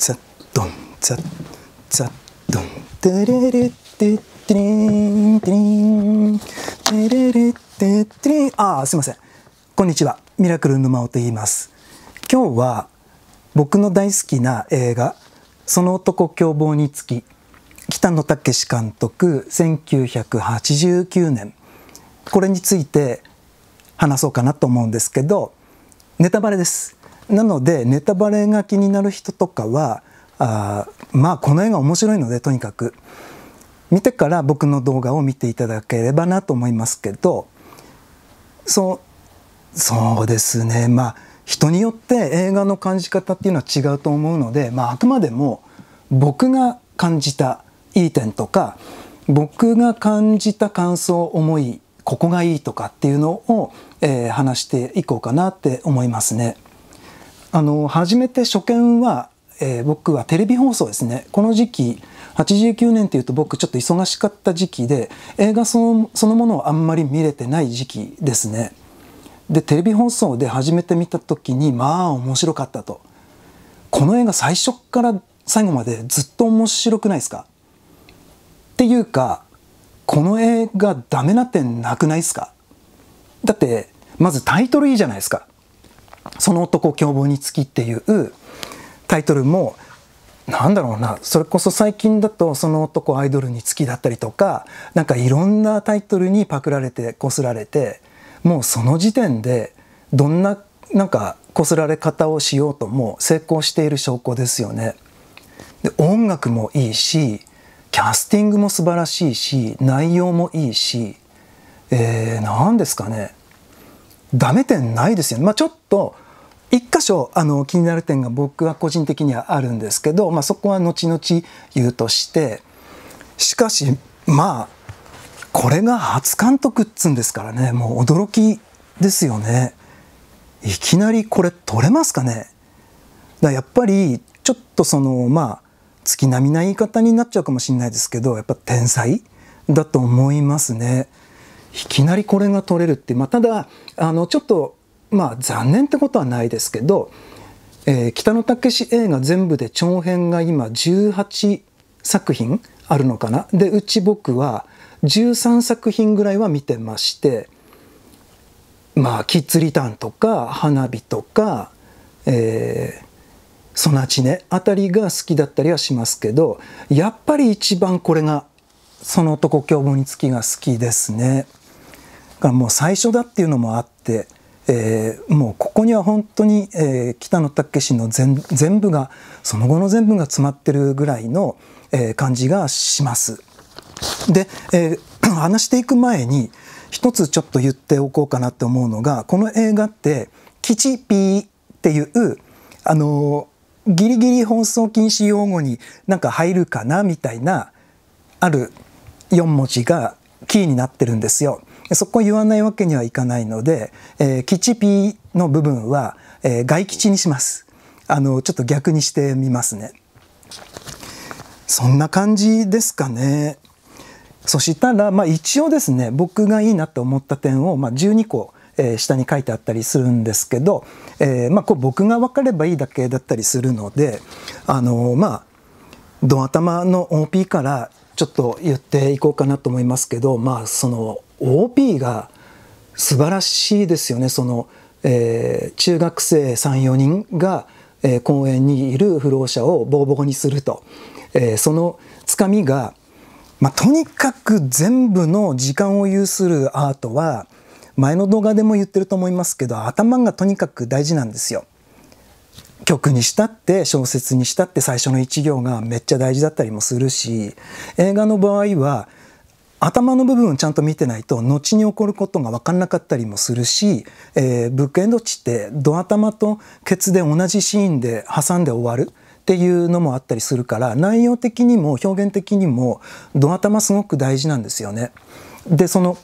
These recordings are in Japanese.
ザッドンザッザッドンテレレテテリンテリンテレレテテリンああすいませんこんにちはミラクル沼尾と言います今日は僕の大好きな映画「その男凶暴につき」北野武監督1989年これについて話そうかなと思うんですけどネタバレですなのでネタバレが気になる人とかはあまあこの映画面白いのでとにかく見てから僕の動画を見ていただければなと思いますけどそうそうですねまあ人によって映画の感じ方っていうのは違うと思うので、まあ、あくまでも僕が感じたいい点とか僕が感じた感想思いここがいいとかっていうのを、えー、話していこうかなって思いますね。あの初めて初見は、えー、僕はテレビ放送ですねこの時期89年っていうと僕ちょっと忙しかった時期で映画そのそのものをあんまり見れてない時期ですね。でテレビ放送で初めて見た時にまあ面白かったと。この映画最初から最後までずっと面白くないですかっていうかこの映画ダメな点なくないですかだってまずタイトルいいじゃないですかその男凶暴につきっていうタイトルもなんだろうなそれこそ最近だとその男アイドルにつきだったりとかなんかいろんなタイトルにパクられてこすられてもうその時点でどんななんかこすられ方をしようとも成功している証拠ですよね。で音楽もいいしキャスティングも素晴らしいし内容もいいし、えー、何ですかねダメ点ないですよね。まあ、ちょっと一箇所あの気になる点が僕は個人的にはあるんですけど、まあ、そこは後々言うとしてしかしまあこれが初監督っつんですからねもう驚きですよねいきなりこれ取れますかねだやっぱりちょっとそのまあ月並みな言い方になっちゃうかもしれないですけどやっぱ天才だと思いますね。いきなりこれが取れるって、まあ、ただあのちょっと、まあ、残念ってことはないですけど、えー、北野武映画全部で長編が今18作品あるのかなでうち僕は13作品ぐらいは見てましてまあ「キッズリターン」とか「花火」とか「えー、のあちねあたりが好きだったりはしますけどやっぱり一番これがその男共謀につきが好きですね。がもう最初だっていうのもあって、えー、もうここには本当に、えー、北野武史の全部がその後の全部が詰まってるぐらいの、えー、感じがします。で、えー、話していく前に一つちょっと言っておこうかなって思うのがこの映画って「キチピー」っていうあのー、ギリギリ放送禁止用語になんか入るかなみたいなある4文字がキーになってるんですよ。そこ言わないわけにはいかないので、えー、基地 P の部分は、えー、外基にしますあのちょっと逆にしてみますねそんな感じですかねそしたら、まあ、一応ですね僕がいいなと思った点を、まあ、12個え下に書いてあったりするんですけど、えー、まあ、こう僕が分かればいいだけだったりするので、あのー、まあ、ド頭の OP からちょっと言っていこうかなと思いますけど、まあ、その o p が素晴らしいですよねその、えー、中学生34人が、えー、公園にいる不老者をボーボーにすると、えー、そのつかみが、まあ、とにかく全部の時間を有するアートは前の動画でも言ってると思いますけど頭がとにかく大事なんですよ。曲にしたって小説にしたって最初の一行がめっちゃ大事だったりもするし映画の場合は頭の部分をちゃんと見てないと後に起こることが分かんなかったりもするし、えー、ブックエンド地ってドア頭とケツで同じシーンで挟んで終わるっていうのもあったりするから内容的にも表現的にもド頭すごく大事なんですよね。でその、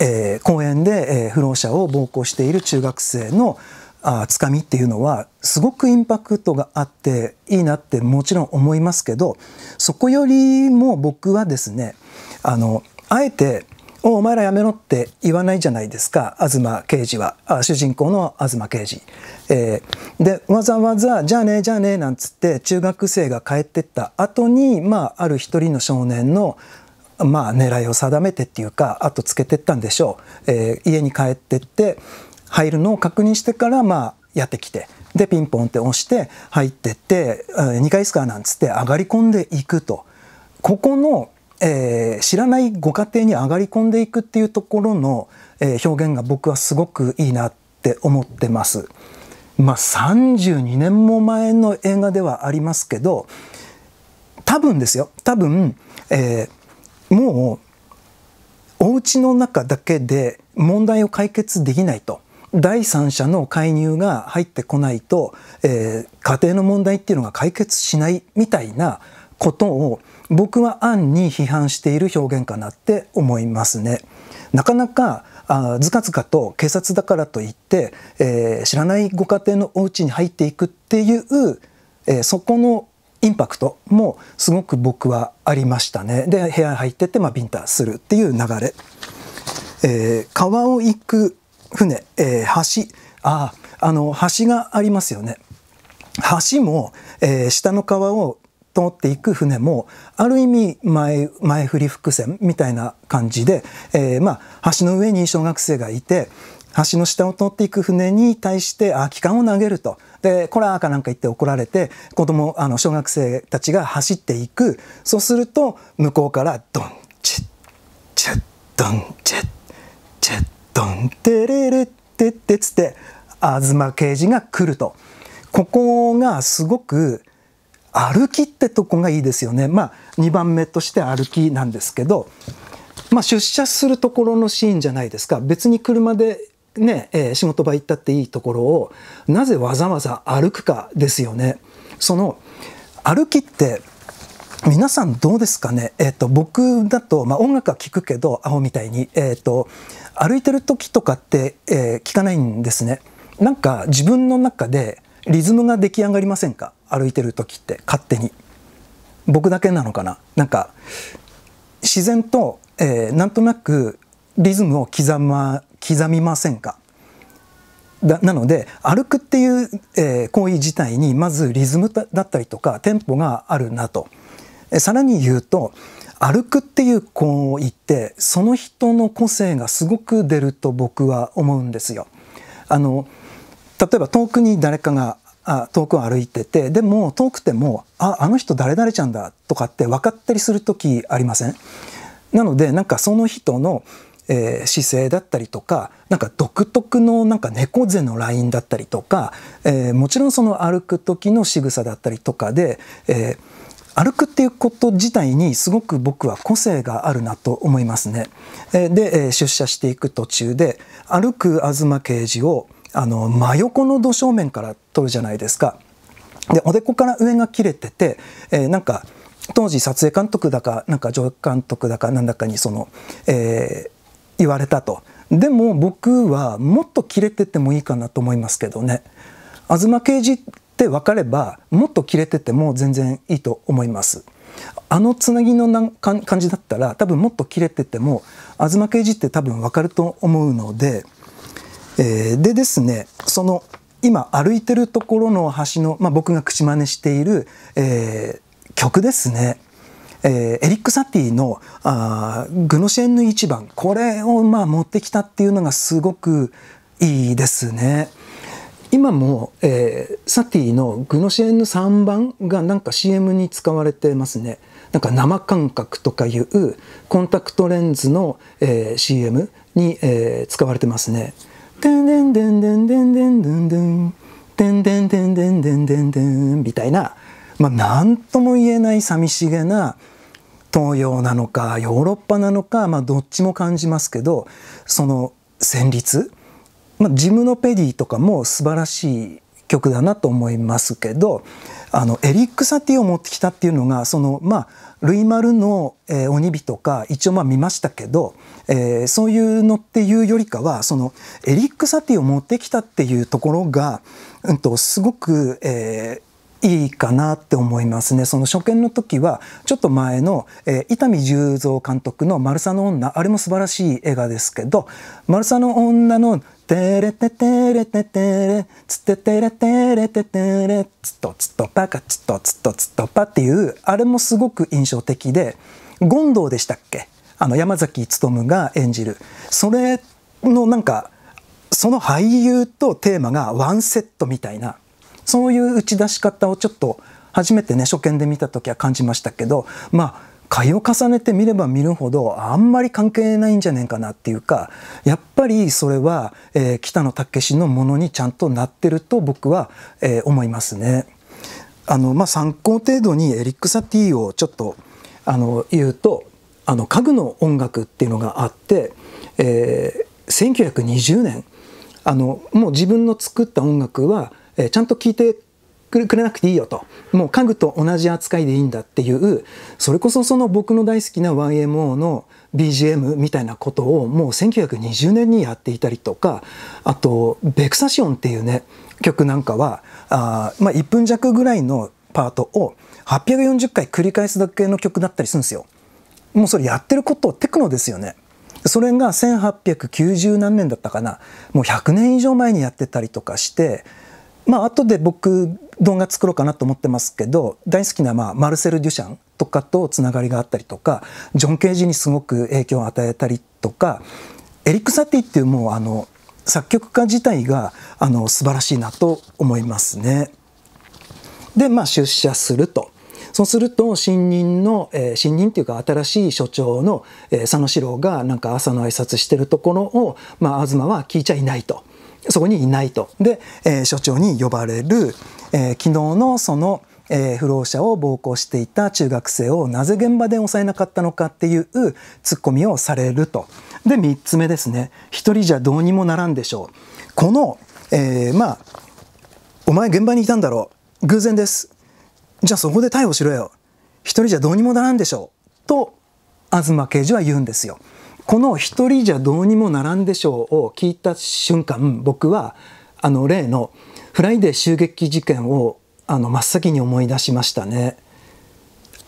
えー、公演で、えー、不老者を暴行している中学生のあつかみっていうのはすごくインパクトがあっていいなってもちろん思いますけどそこよりも僕はですねあのあえておお前らやめろって言わないじゃないですか東刑事は主人公の東刑事、えー、でわざわざ「じゃあねじゃあね」なんつって中学生が帰ってった後にまあある一人の少年のまあ狙いを定めてっていうか後つけてったんでしょう、えー、家に帰ってって入るのを確認してからまあやってきてでピンポンって押して入ってって「2階っすか?」なんつって上がり込んでいくと。ここのえー、知らないご家庭に上がり込んでいくっていうところの、えー、表現が僕はすごくいいなって思ってます。まあ、32年も前の映画ではありますけど多分ですよ多分、えー、もうお家の中だけで問題を解決できないと第三者の介入が入ってこないと、えー、家庭の問題っていうのが解決しないみたいなことを僕は暗に批判している表現かなって思いますね。なかなかあずかずかと警察だからといって、えー、知らないご家庭のお家に入っていくっていう、えー、そこのインパクトもすごく僕はありましたね。で部屋に入っててまあビンタするっていう流れ。えー、川を行く船、えー、橋ああの橋がありますよね。橋も、えー、下の川を通っていく船もある意味前前振り伏線みたいな感じで、えー、まあ橋の上に小学生がいて橋の下を通っていく船に対して空き缶を投げると。で、コラーかなんか言って怒られて、子供、あの、小学生たちが走っていく。そうすると、向こうから、ドン、チッ、チェッ、ドン、チェッ、チェッ、ドン、テレレッテッテつって、東刑事が来ると。ここがすごく歩きってとこがいいですよね。まあ、2番目として歩きなんですけど、まあ、出社するところのシーンじゃないですか。別に車でね、えー、仕事場行ったっていいところを、なぜわざわざ歩くかですよね。その、歩きって、皆さんどうですかね、えっ、ー、と僕だと、まあ、音楽は聴くけどアホみたいに、えっ、ー、と歩いてる時とかって、えー、聞かないんですねなんか自分の中でリズムが出来上がりませんか歩いてる時って勝手に僕だけなのかななんか自然と、えー、なんとなくリズムを刻,、ま、刻みませんかだなので歩くっていう、えー、行為自体にまずリズムだったりとかテンポがあるなと、えー、さらに言うと歩くっていう行為ってその人の個性がすごく出ると僕は思うんですよ。あの例えば遠くに誰かがあ遠くを歩いててでも遠くてもああの人誰々ちゃんだとかって分かったりする時ありませんなのでなんかその人の、えー、姿勢だったりとかなんか独特のなんか猫背のラインだったりとか、えー、もちろんその歩く時の仕草だったりとかで、えー、歩くっていうこと自体にすごく僕は個性があるなと思いますね。で出社していく途中で歩く東刑事をあの真横の土正面から撮るじゃないですか。でおでこから上が切れてて、えー、なんか当時撮影監督だかなんか助監督だかなんだかにその、えー、言われたと。でも僕はもっと切れててもいいかなと思いますけどね。東刑事って分かればもっと切れてても全然いいと思います。あのつなぎのなんんか感じだったら多分もっと切れてても東刑事って多分分かると思うのでえー、でですねその今歩いてるところの橋の、まあ、僕が口真似している、えー、曲ですね、えー、エリック・サティのあ「グノシェンヌ一番」これをまあ持ってきたっていうのがすごくいいですね。今も、えー、サティのグノシェンヌ3番がなんか CM に使われてますね。なんか生感覚とかいうコンタクトレンズの、えー、CM に、えー、使われてますね。ドゥンドゥンドゥンドゥンドゥンドゥンドゥンドゥンドゥンドゥンドンドンみたいな、まあ、何とも言えない寂しげな東洋なのかヨーロッパなのか、まあ、どっちも感じますけどその旋律、まあ、ジムノペディとかも素晴らしい曲だなと思いますけどあのエリック・サティを持ってきたっていうのがそのまあルイ・マルの「えー、鬼火」とか一応まあ見ましたけど、えー、そういうのっていうよりかはそのエリック・サティを持ってきたっていうところが、うんと、すごく、えー、いいかなって思いますね。その初見の時はちょっと前の、えー、伊丹十三監督の「マルサの女」あれも素晴らしい映画ですけど「マルサの女」の「テレテテレテテレつってテレテレテテレつとつとパカつとつとつとパ」っていうあれもすごく印象的で権藤でしたっけあの山崎努が演じるそれのなんかその俳優とテーマがワンセットみたいな。そういう打ち出し方をちょっと初めてね初見で見た時は感じましたけどまあ回を重ねて見れば見るほどあんまり関係ないんじゃねえかなっていうかやっぱりそれは、えー、北野武のものにちゃんとなってると僕は、えー、思いますね。あのまあ、参考程度にエリック・サティをちょっとあの言うとあの家具の音楽っていうのがあって、えー、1920年あのもう自分の作った音楽はえちゃんと聞いてくれなくていいよと。もう家具と同じ扱いでいいんだっていう、それこそその僕の大好きな YMO の BGM みたいなことをもう1920年にやっていたりとか、あと、ベクサシオンっていうね、曲なんかは、あまあ、1分弱ぐらいのパートを840回繰り返すだけの曲だったりするんですよ。もうそれやってることテクノですよね。それが1890何年だったかな。もう100年以上前にやってたりとかして、まあ後で僕動画作ろうかなと思ってますけど大好きな、まあ、マルセル・デュシャンとかとつながりがあったりとかジョン・ケージにすごく影響を与えたりとかエリック・サティっていうもうあの作曲家自体があの素晴らしいなと思いますね。でまあ出社すると。そうすると新任の、えー、新任というか新しい所長の、えー、佐野史郎がなんか朝の挨拶してるところを、まあ、東は聞いちゃいないと。そこにいないと。で、えー、所長に呼ばれる、えー、昨日のその、えー、不老者を暴行していた中学生をなぜ現場で抑えなかったのかっていうツッコミをされると。で、3つ目ですね。一人じゃどうにもならんでしょう。この、えー、まあ、お前現場にいたんだろう。偶然です。じゃあそこで逮捕しろよ。一人じゃどうにもならんでしょう。と、東刑事は言うんですよ。この一人じゃどうにもならんでしょうを聞いた瞬間、僕は、あの例のフライデー襲撃事件をあの真っ先に思い出しましたね。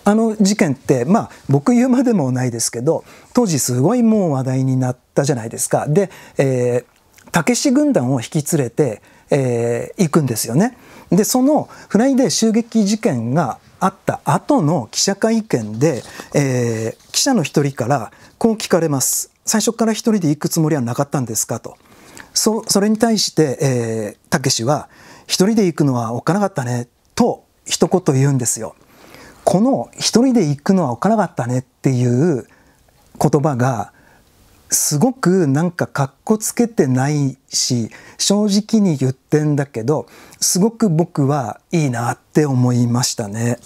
あの事件ってまあ僕言うまでもないですけど当時すごいもう話題になったじゃないですか。で、えー、たけし軍団を引き連れて、えー、行くんですよね。でそのフライデー襲撃事件があった後の記者会見で、えー、記者の一人からこう聞かれます。最初から一人で行くつもりはなかったんですかと。そそれに対して、えたけしは一人で行くのはおっかなかったねと一言言うんですよ。この一人で行くのはおっかなかったねっていう言葉がすごくなんかかっこつけてないし正直に言ってんだけどすごく僕はいいなって思いましたね。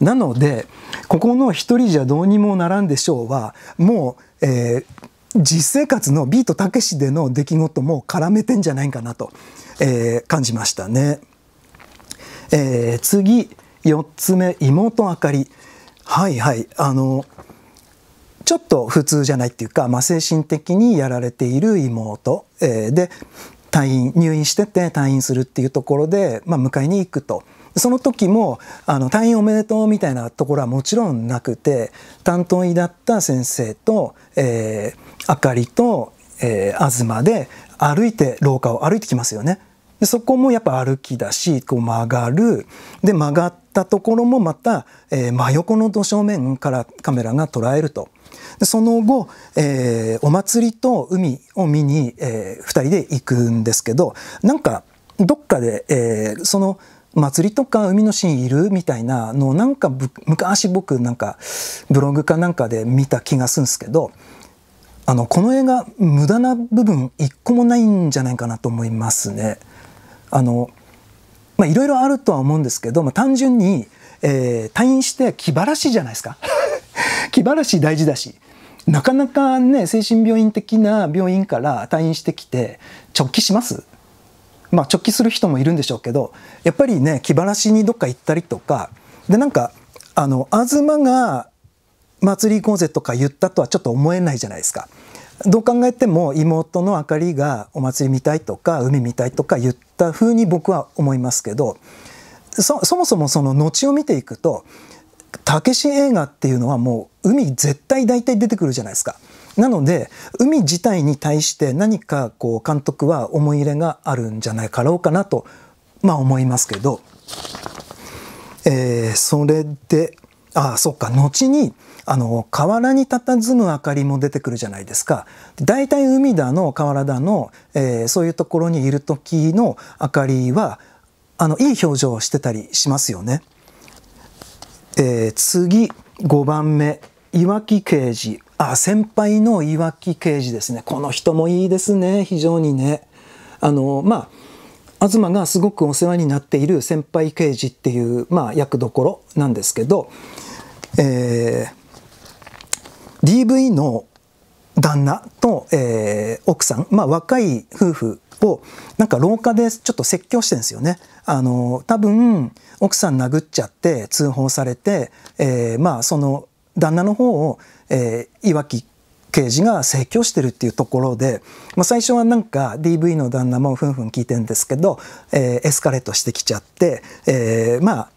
なのでここの「一人じゃどうにもならんでしょうは」もう、えー、実生活のビートたけしでの出来事も絡めてんじゃないかなと、えー、感じましたね。えー、次4つ目妹あかりはいはいあのちょっと普通じゃないっていうか、まあ、精神的にやられている妹、えー、で退院入院してて退院するっていうところで、まあ、迎えに行くと。その時もあの退院おめでとうみたいなところはもちろんなくて担当医だった先生と、えー、あかりと、えー、東で歩いて廊下を歩いてきますよね。でそこもやっぱ歩きだしこう曲がるで曲がったところもまた、えー、真横の土正面からカメラが捉えると。でその後、えー、お祭りと海を見に、えー、2人で行くんですけどなんかどっかで、えー、その祭りとか海のシーンいるみたいなのをなんか昔僕なんかブログかなんかで見た気がするんですけどあのこの映画無駄な部分一個もないんじゃないかなと思いますね。あのまあいろいろあるとは思うんですけど、まあ、単純に、えー、退院して気晴らしじゃないですか。気晴らし大事だしなかなかね精神病院的な病院から退院してきて直帰しますまあ直帰する人もいるんでしょうけどやっぱりね気晴らしにどっか行ったりとかでなんかあの東が祭り行こうぜとか言ったとはちょっと思えないじゃないですか。どう考えても妹のあかりがお祭り見たいとか海見たいとか言った風に僕は思いますけどそもそもその後を見ていくとたけし映画っていうのはもう海絶対大体出てくるじゃないですか。なので海自体に対して何かこう監督は思い入れがあるんじゃないかろうかなとまあ思いますけど、えー、それでああそっか後にあの河原に佇む明かりも出てくるじゃないですか大体海だの河原だの、えー、そういうところにいる時の明かりはあのいい表情をしてたりしますよね。えー、次5番目岩木刑事あ先輩の岩木刑事ですねこの人もいいですね非常にねあのまあ東がすごくお世話になっている先輩刑事っていう、まあ、役どころなんですけど、えー、DV の旦那と、えー、奥さん、まあ、若い夫婦をなんか廊下でちょっと説教してるんですよね。あの多分奥さん殴っちゃって通報されて、えー、まあその旦那の方を、えー、いわき刑事が説教してるっていうところで、まあ、最初はなんか DV の旦那もふんふん聞いてるんですけど、えー、エスカレートしてきちゃって、えー、まあ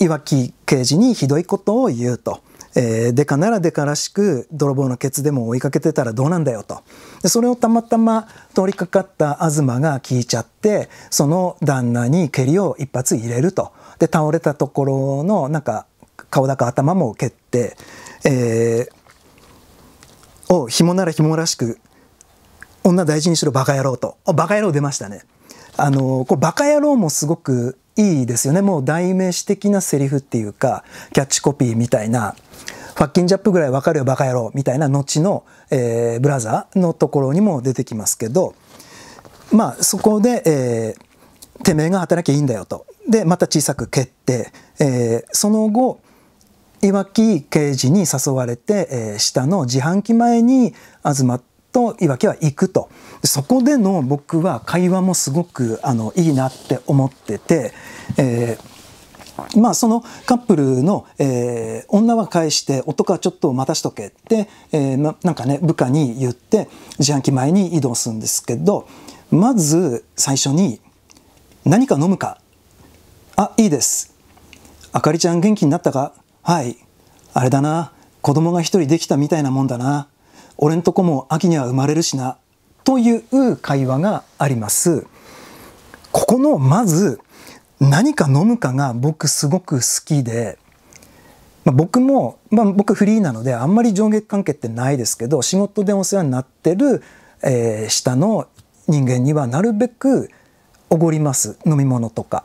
いわき刑事にひどいことを言うと。えー、デカならデカらしく泥棒のケツでも追いかけてたらどうなんだよとでそれをたまたま通りかかった東が聞いちゃってその旦那に蹴りを一発入れるとで倒れたところのなんか顔だか頭も蹴って、えー、を紐なら紐らしく女大事にしろバカ野郎とあバカ野郎出ましたね。あのこうバカ野郎もすごくいいですよねもう代名詞的なセリフっていうかキャッチコピーみたいなファッキンジャップぐらいわかるよバカ野郎みたいな後の、えー、ブラザーのところにも出てきますけどまあそこで、えー、てめえが働きゃいいんだよとでまた小さく蹴って、えー、その後いわき刑事に誘われて、えー、下の自販機前に東といわきは行くとそこでの僕は会話もすごくあのいいなって思ってて、えーまあ、そのカップルの、えー、女は返して男はちょっと待たしとけって、えーな、なんかね部下に言って自販機前に移動するんですけどまず最初に「何か飲むか?」「あいいです」「あかりちゃん元気になったか?」「はい」「あれだな子供が一人できたみたいなもんだな」俺んとこも秋には生まれるしなという会話がありますここのまず何か飲むかが僕すごく好きで、まあ、僕も、まあ、僕フリーなのであんまり上下関係ってないですけど仕事でお世話になってる、えー、下の人間にはなるべくおごります飲み物とか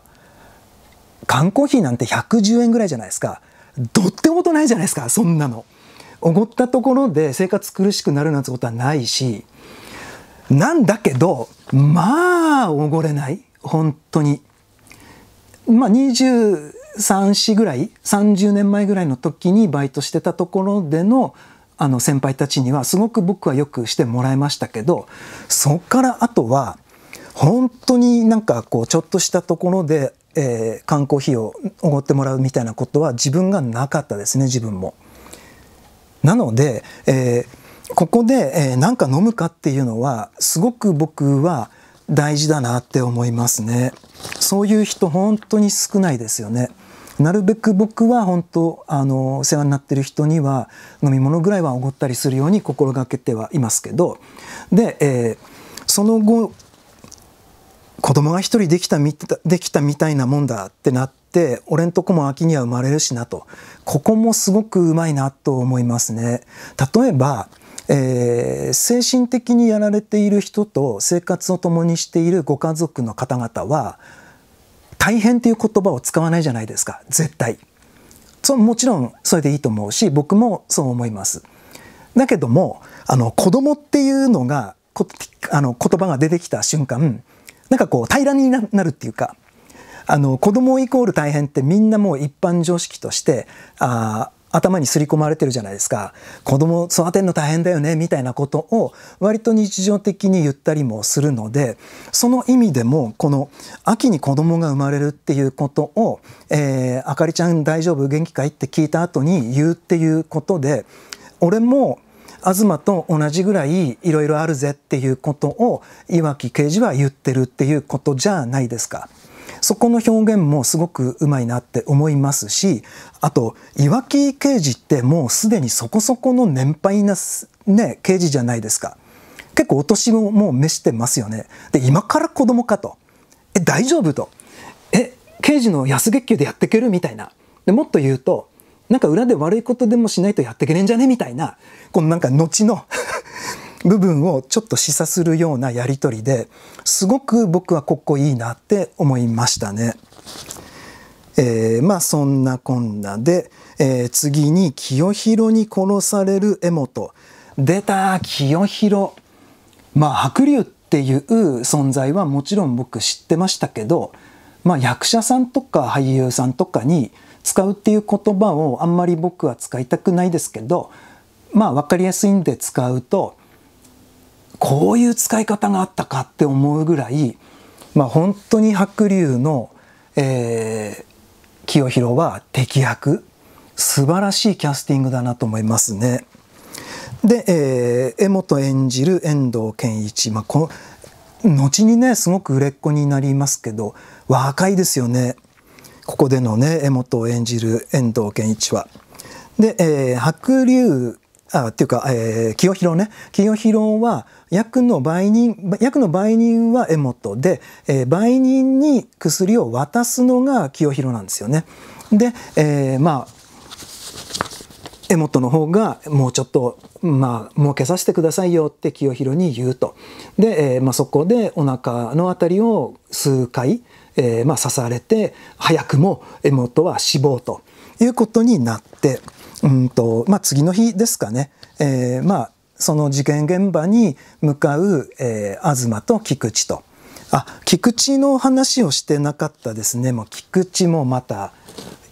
缶コーヒーなんて110円ぐらいじゃないですかどってことないじゃないですかそんなのおごったところで生活苦しくなるなんてことはないし、なんだけど、まあ、おごれない。本当に。まあ、23、4ぐらい、30年前ぐらいの時にバイトしてたところでの、あの先輩たちにはすごく僕はよくしてもらいましたけど、そっからあとは、本当になんかこう、ちょっとしたところで、えー、缶コーヒーをおごってもらうみたいなことは自分がなかったですね、自分も。なので、えー、ここで、えー、何か飲むかっていうのはすごく僕は大事だなって思いますね。そういう人本当に少ないですよね。なるべく僕は本当あの世話になってる人には飲み物ぐらいはおごったりするように心がけてはいますけどで、えー、その後子供が一人できたみたできたみたいなもんだってなって。って俺んとこも秋には生まれるしなとここもすごくうまいなと思いますね。例えばえー、精神的にやられている人と生活を共にしているご家族の方々は大変っていう言葉を使わないじゃないですか絶対そもちろんそれでいいと思うし僕もそう思いますだけどもあの子供っていうのがあの言葉が出てきた瞬間なんかこう平らになるっていうかあの子供イコール大変ってみんなもう一般常識としてあ頭に刷り込まれてるじゃないですか子供育てるの大変だよねみたいなことを割と日常的に言ったりもするのでその意味でもこの秋に子供が生まれるっていうことを、えー、あかりちゃん大丈夫元気かいって聞いた後に言うっていうことで俺も東と同じぐらいいろいろあるぜっていうことを岩木刑事は言ってるっていうことじゃないですか。そこの表現もすごくうまいなって思いますしあと岩木刑事ってもうすでにそこそこの年配な、ね、刑事じゃないですか結構お年ももう召してますよねで今から子供かとえ大丈夫とえ刑事の安月給でやっていけるみたいなでもっと言うとなんか裏で悪いことでもしないとやっていけねえんじゃねみたいなこのなんか後の 部分をちょっと示唆するようなやり取りですごく僕はここいいなって思いましたね。えー、まあそんなこんなで、えー、次に清弘に殺される柄本出た清弘まあ白龍っていう存在はもちろん僕知ってましたけど、まあ、役者さんとか俳優さんとかに使うっていう言葉をあんまり僕は使いたくないですけどまあ分かりやすいんで使うとこういう使い方があったかって思うぐらい、まあ、本当に白龍の、えー、清弘は適役素晴らしいキャスティングだなと思いますね。で、えー、江本演じる遠藤憲一、まあ、この後にねすごく売れっ子になりますけど若いですよねここでのね江本を演じる遠藤憲一は。で、えー、白龍あっていうか、えー、清弘ね清弘は役の売人役の売人は柄本で、えー、売人に薬を渡すのが清弘なんですよね。で、えー、まあ柄本の方がもうちょっとまあ儲けさせてくださいよって清弘に言うとで、えー、まあ、そこでお腹の辺りを数回、えー、まあ、刺されて早くも柄本は死亡ということになってうんと、まあ、次の日ですかね、えー、まあその事件現場に向かう、えー、東と菊池と。あ菊池の話をしてなかったですねもう菊池もまた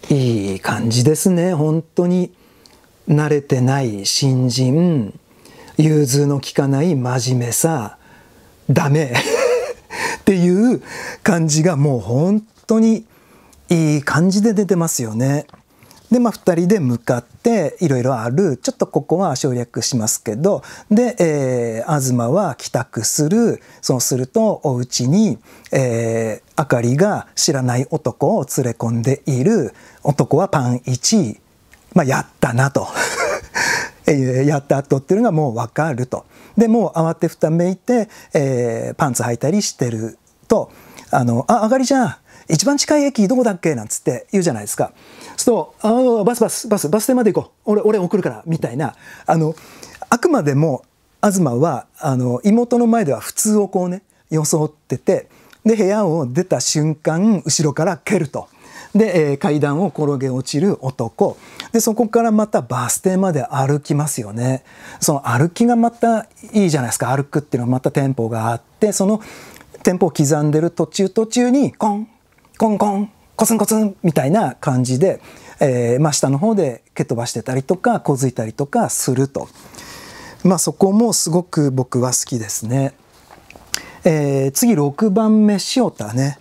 いい感じですね本当に慣れてない新人融通の利かない真面目さダメ っていう感じがもう本当にいい感じで出てますよね。で、まあ、2人で向かっていろいろあるちょっとここは省略しますけどで、えー、東は帰宅するそうするとお家に、えー、あかりが知らない男を連れ込んでいる男はパン1、まあ、やったなと。やった後っていうのがもう分かると。でもう慌てふためいて、えー、パンツ履いたりしてると「あのああがりじゃん一番近い駅どこだっけなんつって言うじゃないですか。そう、あバスバス、バス、バス停まで行こう。俺、俺送るから、みたいな。あの、あくまでも、東は、あの、妹の前では普通をこうね、装ってて、で、部屋を出た瞬間、後ろから蹴ると。で、えー、階段を転げ落ちる男。で、そこからまたバス停まで歩きますよね。その歩きがまたいいじゃないですか。歩くっていうのはまたテンポがあって、そのテンポを刻んでる途中途中に、コン、コンコンコツンコツンみたいな感じで、えー、まあ、下の方で蹴飛ばしてたりとか小づいたりとかすると、まあ、そこもすごく僕は好きですね。えー、次6番目塩田ね、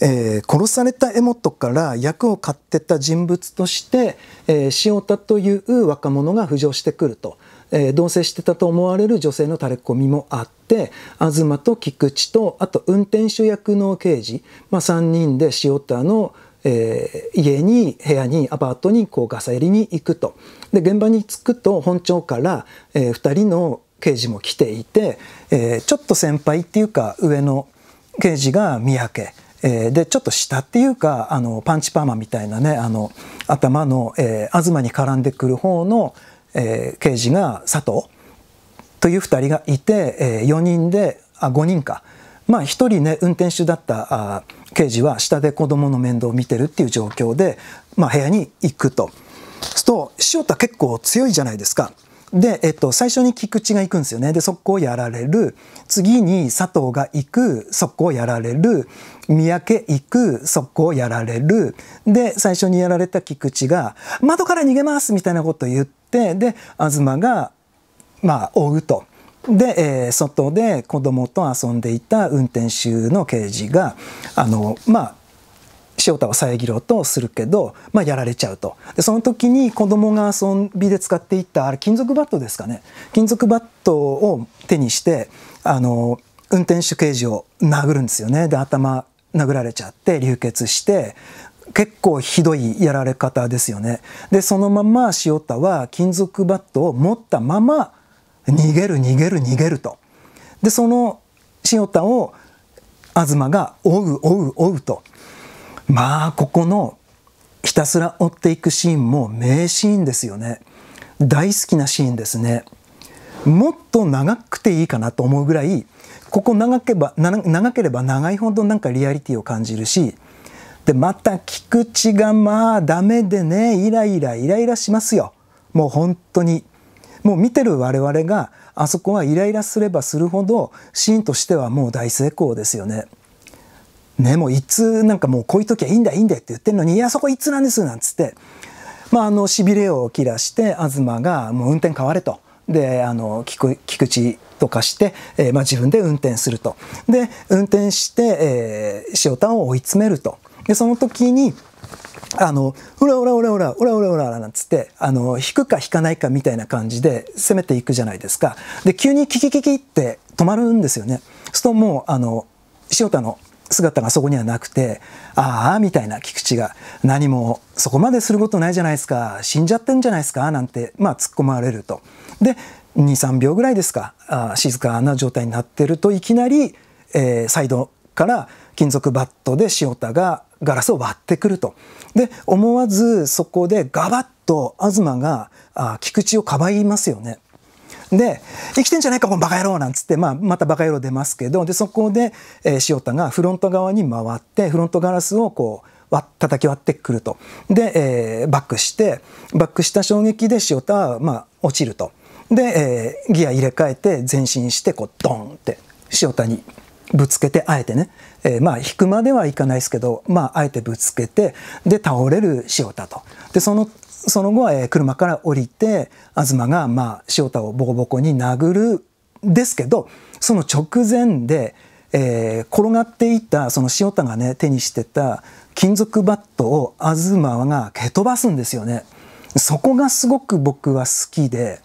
えー、殺された柄本から役を買ってた人物として、えー、塩田という若者が浮上してくるとえー、同棲してたと思われる女性のタレコミもあって東と菊池とあと運転手役の刑事、まあ、3人で塩田の、えー、家に部屋にアパートにこうガサ入りに行くとで現場に着くと本庁から、えー、2人の刑事も来ていて、えー、ちょっと先輩っていうか上の刑事が三宅。でちょっと下っていうかあのパンチパーマみたいなねあの頭の、えー、東に絡んでくる方の、えー、刑事が佐藤という2人がいて、えー、4人であ5人かまあ1人ね運転手だったあ刑事は下で子供の面倒を見てるっていう状況で、まあ、部屋に行くと。すると塩田結構強いじゃないですか。で、えっと、最初に菊池が行くんですよね。で、速攻やられる。次に佐藤が行く、速攻やられる。三宅行く、速攻やられる。で、最初にやられた菊池が、窓から逃げますみたいなことを言って、で、東が、まあ、追うと。で、えー、外で子供と遊んでいた運転手の刑事が、あの、まあ、塩田を遮ろうとするけど、まあ、やられちゃうとでその時に子供が遊びで使っていったあれ金属バットですかね金属バットを手にしてあの運転手刑事を殴るんですよねで頭殴られちゃって流血して結構ひどいやられ方ですよねでそのまま塩田は金属バットを持ったまま逃げる逃げる逃げるとでその塩田を東が追う追う追うと。まあここのひたすら追っていくシーンも名シーンですよね大好きなシーンですねもっと長くていいかなと思うぐらいここ長けば長ければ長いほどなんかリアリティを感じるしでまた菊池がまあダメでねイライライライラしますよもう本当にもう見てる我々があそこはイライラすればするほどシーンとしてはもう大成功ですよね。ね、もういつなんかもうこういう時はいいんだいいんだって言ってるのに、いや、そこいつなんです、なんつって、まあ、あの、びれを切らして、東がもう運転変われと。で、あの、菊池とかして、えー、まあ自分で運転すると。で、運転して、えー、塩田を追い詰めると。で、その時に、あの、うらうらうらうら、うらうらうら、なんつって、あの、引くか引かないかみたいな感じで攻めていくじゃないですか。で、急にキキキキって止まるんですよね。するともう、あの、塩田の姿がそこにはなくて、ああ、みたいな菊池が、何もそこまですることないじゃないですか、死んじゃってんじゃないですか、なんて、まあ、突っ込まれると。で、2、3秒ぐらいですか、あ静かな状態になってると、いきなり、えー、サイドから金属バットで塩田がガラスを割ってくると。で、思わずそこでガバッと東があ菊池をかばいますよね。で「生きてんじゃないかこのバカ野郎」なんつって、まあ、またバカ野郎出ますけどでそこで、えー、塩田がフロント側に回ってフロントガラスをこう叩き割ってくるとで、えー、バックしてバックした衝撃で塩田は、まあ、落ちるとで、えー、ギア入れ替えて前進してこうドンって塩田にぶつけてあえてね、えー、まあ引くまではいかないですけど、まあ、あえてぶつけてで倒れる塩田とでそのその後は、えー、車から降りて東が、まあ、塩田をボコボコに殴るですけどその直前で、えー、転がっていたその塩田がね手にしてた金属バットを東が蹴飛ばすんですよね。そこがすごく僕は好きで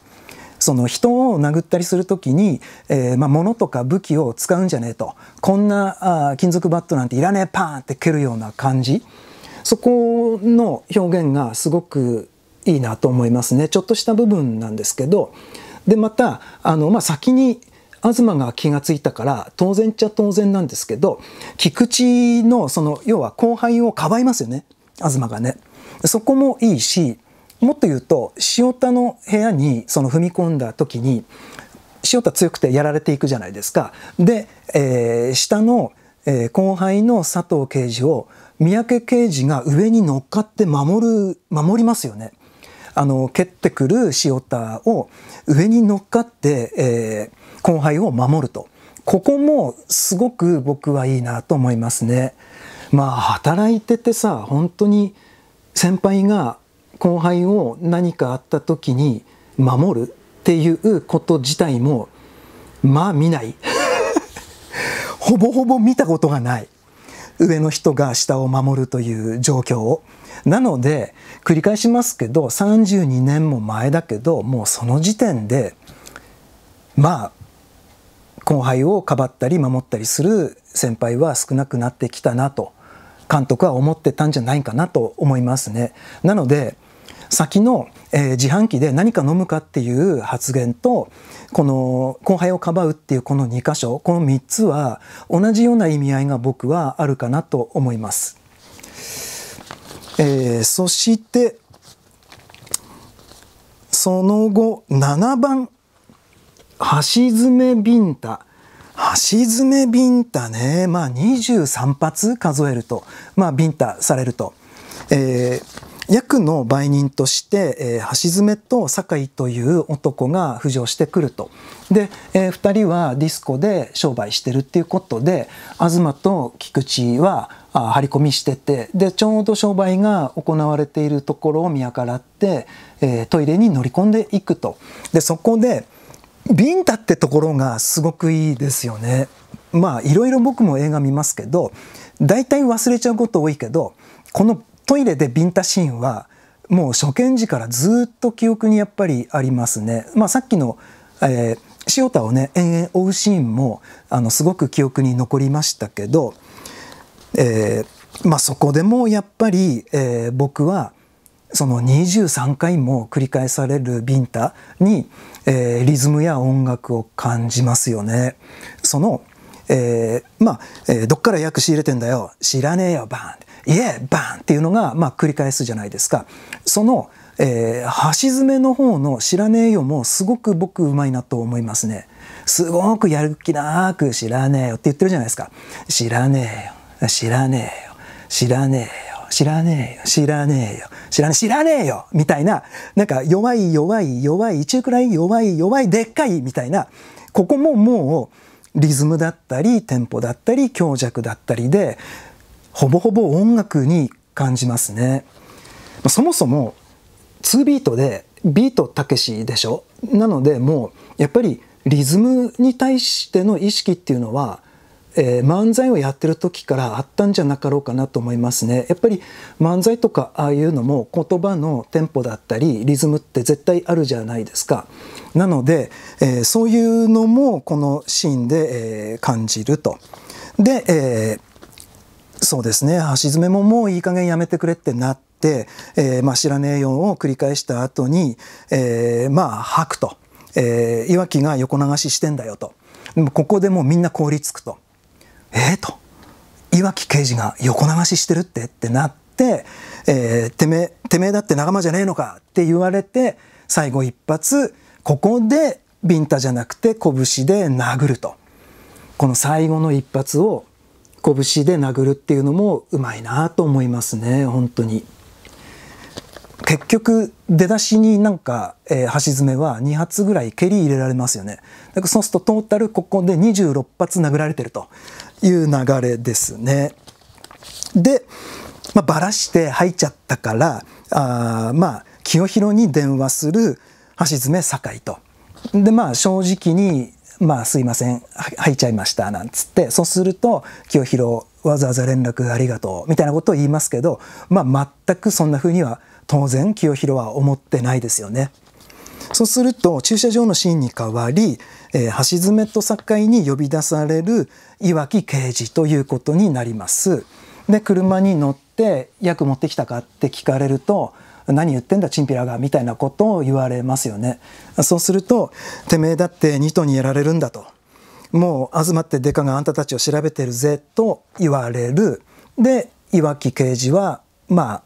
その人を殴ったりする時に、えーまあ、物とか武器を使うんじゃねえとこんなあ金属バットなんていらねえパーンって蹴るような感じ。そこの表現がすごくいいなと思いますねちょっとした部分なんですけどでまたあの、まあ、先に東が気がついたから当然っちゃ当然なんですけど菊池のその要は後輩をかばいますよね東がね。そこもいいしもっと言うと塩田の部屋にその踏み込んだ時に塩田強くてやられていくじゃないですか。で、えー、下の、えー、後輩の佐藤刑事を三宅刑事が上に乗っかって守る守りますよね。あの蹴ってくる塩田を上に乗っかって、えー、後輩を守るとここもすごく僕はいいなと思いますね。まあ働いててさ本当に先輩が後輩を何かあった時に守るっていうこと自体もまあ見ない ほぼほぼ見たことがない。上の人が下を守るという状況を。なので繰り返しますけど32年も前だけどもうその時点でまあ後輩をかばったり守ったりする先輩は少なくなってきたなと監督は思ってたんじゃないかなと思いますね。なので先の、えー、自販機で何か飲むかっていう発言とこの後輩をかばうっていうこの2箇所この3つは同じような意味合いが僕はあるかなと思います。えー、そしてその後7番橋爪ビンタ橋爪ビンタねまあ23発数えるとまあビンタされると。えー役の売人として、えー、橋爪と酒井という男が浮上してくると。で、えー、2人はディスコで商売してるっていうことで東と菊池はあ張り込みしててでちょうど商売が行われているところを見計らって、えー、トイレに乗り込んでいくと。でそこでビンタってところがすごくいいですよね。まあいろいろ僕も映画見ますけど大体忘れちゃうこと多いけどこのトイレでビンタシーンはもう初見時からずっと記憶にやっぱりありますね。まあ、さっきの、えー塩田をね延々追うシーンもあのすごく記憶に残りましたけど、えー、まあ、そこでもやっぱり、えー、僕はその23回も繰り返されるビンタに、えー、リズムや音楽を感じますよね。そのえー、まあ、えー、どっから訳仕入れてんだよ知らねえよバーンってイエーバンっていうのが、まあ、繰り返すじゃないですか。その、えー、橋爪の方の知らねえよもすごく僕うまいなと思いますね。すごくやる気なく知らねえよって言ってるじゃないですか。知らねえよ。知らねえよ。知らねえよ。知らねえよ、知らねえよ、知らねえ、知らねえよみたいな、なんか弱い弱い弱い、中くらい弱い弱いでっかいみたいな、ここももうリズムだったり、テンポだったり、強弱だったりで、ほぼほぼ音楽に感じますね。そもそも2ビートでビートたけしでしょなのでもうやっぱりリズムに対しての意識っていうのは、えー、漫才をやってる時からあったんじゃなかろうかなと思いますね。やっぱり漫才とかああいうのも言葉のテンポだったりリズムって絶対あるじゃないですか。なので、えー、そういうのもこのシーンで、えー、感じると。で、えーそうですね橋爪ももういい加減やめてくれってなって、えー、まあ、知らねえよを繰り返した後に、えー、まあ吐くと、えー、いわきが横流ししてんだよとでもここでもうみんな凍りつくと「えーと」岩いわき刑事が横流ししてるってってなって、えてめてめえだって仲間じゃねえのかって言われて最後一発ここでビンタじゃなくて拳で殴るとこの最後の一発を拳で殴るっていうのもうまいなと思いますね本当に。結局出だしになんか、えー、橋爪は2発ぐらい蹴り入れられますよねだからそうするとトータルここで26発殴られてるという流れですねで、まあ、バラして入っちゃったからあまあ清弘に電話する橋爪酒井とでまあ正直にまあすいません吐いちゃいましたなんつってそうすると清弘わざわざ連絡ありがとうみたいなことを言いますけど、まあ、全くそんな風には当然清弘は思ってないですよね。そうすると駐車場のシーンに変わり、えー、橋爪と境に呼び出される岩木刑事ということになります。で車に乗って「役持ってきたか?」って聞かれると何言ってんだチンピラがみたいなことを言われますよねそうするとてめえだってニトにやられるんだともう東ってデカがあんたたちを調べてるぜと言われるでいわき刑事はま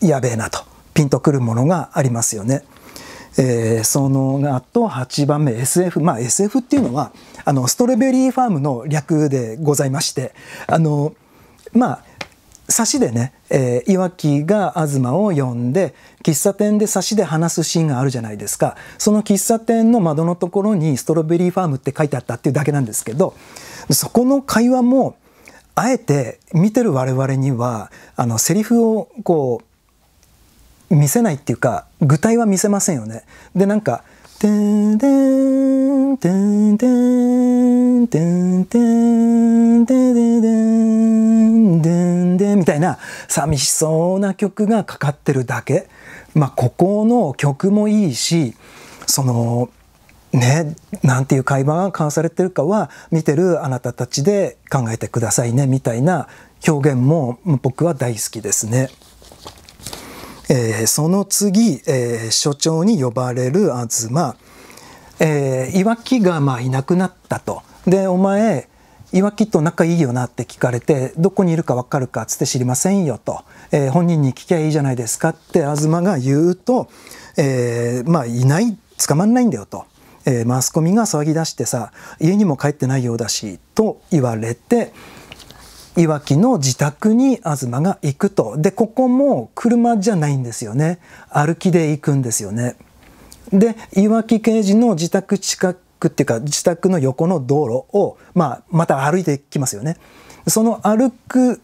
あやべえなとピンとくるものがありますよね。えー、その後8番目 SF まあ SF っていうのはあのストロベリーファームの略でございましてあのまあ差しでね、えー、いわきが東を呼んで喫茶店で差しで話すシーンがあるじゃないですかその喫茶店の窓のところに「ストロベリーファーム」って書いてあったっていうだけなんですけどそこの会話もあえて見てる我々にはあのセリフをこう見せないっていうか具体は見せませんよね。でなんかてんてんてんてんてんてんてんてんてんみたいな寂しそうな曲がかかってるだけまあここの曲もいいしそのね、なんていう会話が交わされてるかは見てるあなたたちで考えてくださいねみたいな表現も僕は大好きですね。えー、その次、えー、所長に呼ばれる東、えー、いわきがまあいなくなったと。でお前いわきと仲いいよなって聞かれてどこにいるか分かるかつって知りませんよと、えー、本人に聞きゃいいじゃないですかって東が言うと、えー、まあいない捕まんないんだよと、えー、マスコミが騒ぎ出してさ家にも帰ってないようだしと言われていわきの自宅に東が行くと。で、ここも車じゃないんですよね。歩きで行くんですよね。で、いわき刑事の自宅近くっていうか、自宅の横の道路を、まあ、また歩いてきますよね。その歩く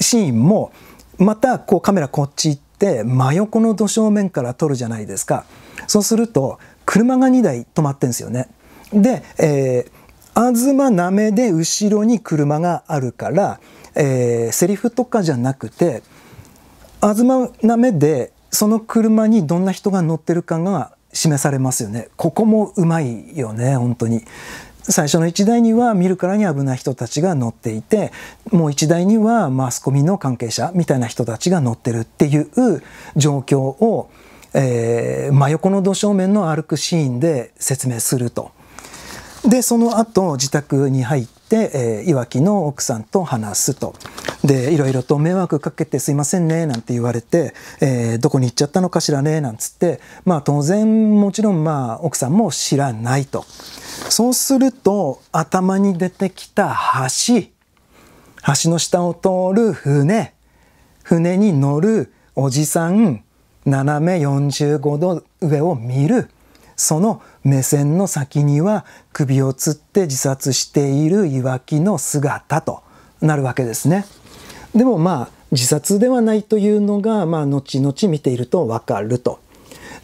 シーンも、またこうカメラこっち行って、真横の土正面から撮るじゃないですか。そうすると、車が2台止まってんですよね。で、えー東なめで後ろに車があるから、えー、セリフとかじゃなくて東なめでその車にどんな人が乗ってるかが示されますよね。ここもうまいよね本当に最初の1台には見るからに危ない人たちが乗っていてもう1台にはマスコミの関係者みたいな人たちが乗ってるっていう状況を、えー、真横の土正面の歩くシーンで説明すると。でその後自宅に入って、えー、いわきの奥さんと話すとでいろいろと迷惑かけてすいませんねなんて言われて、えー、どこに行っちゃったのかしらねなんつってまあ当然もちろんまあ奥さんも知らないとそうすると頭に出てきた橋橋の下を通る船船に乗るおじさん斜め45度上を見るその目線の先には首を吊って自殺しているいわきの姿となるわけですね。でもまあ自殺ではないというのが、まあ、後々見ているとわかると。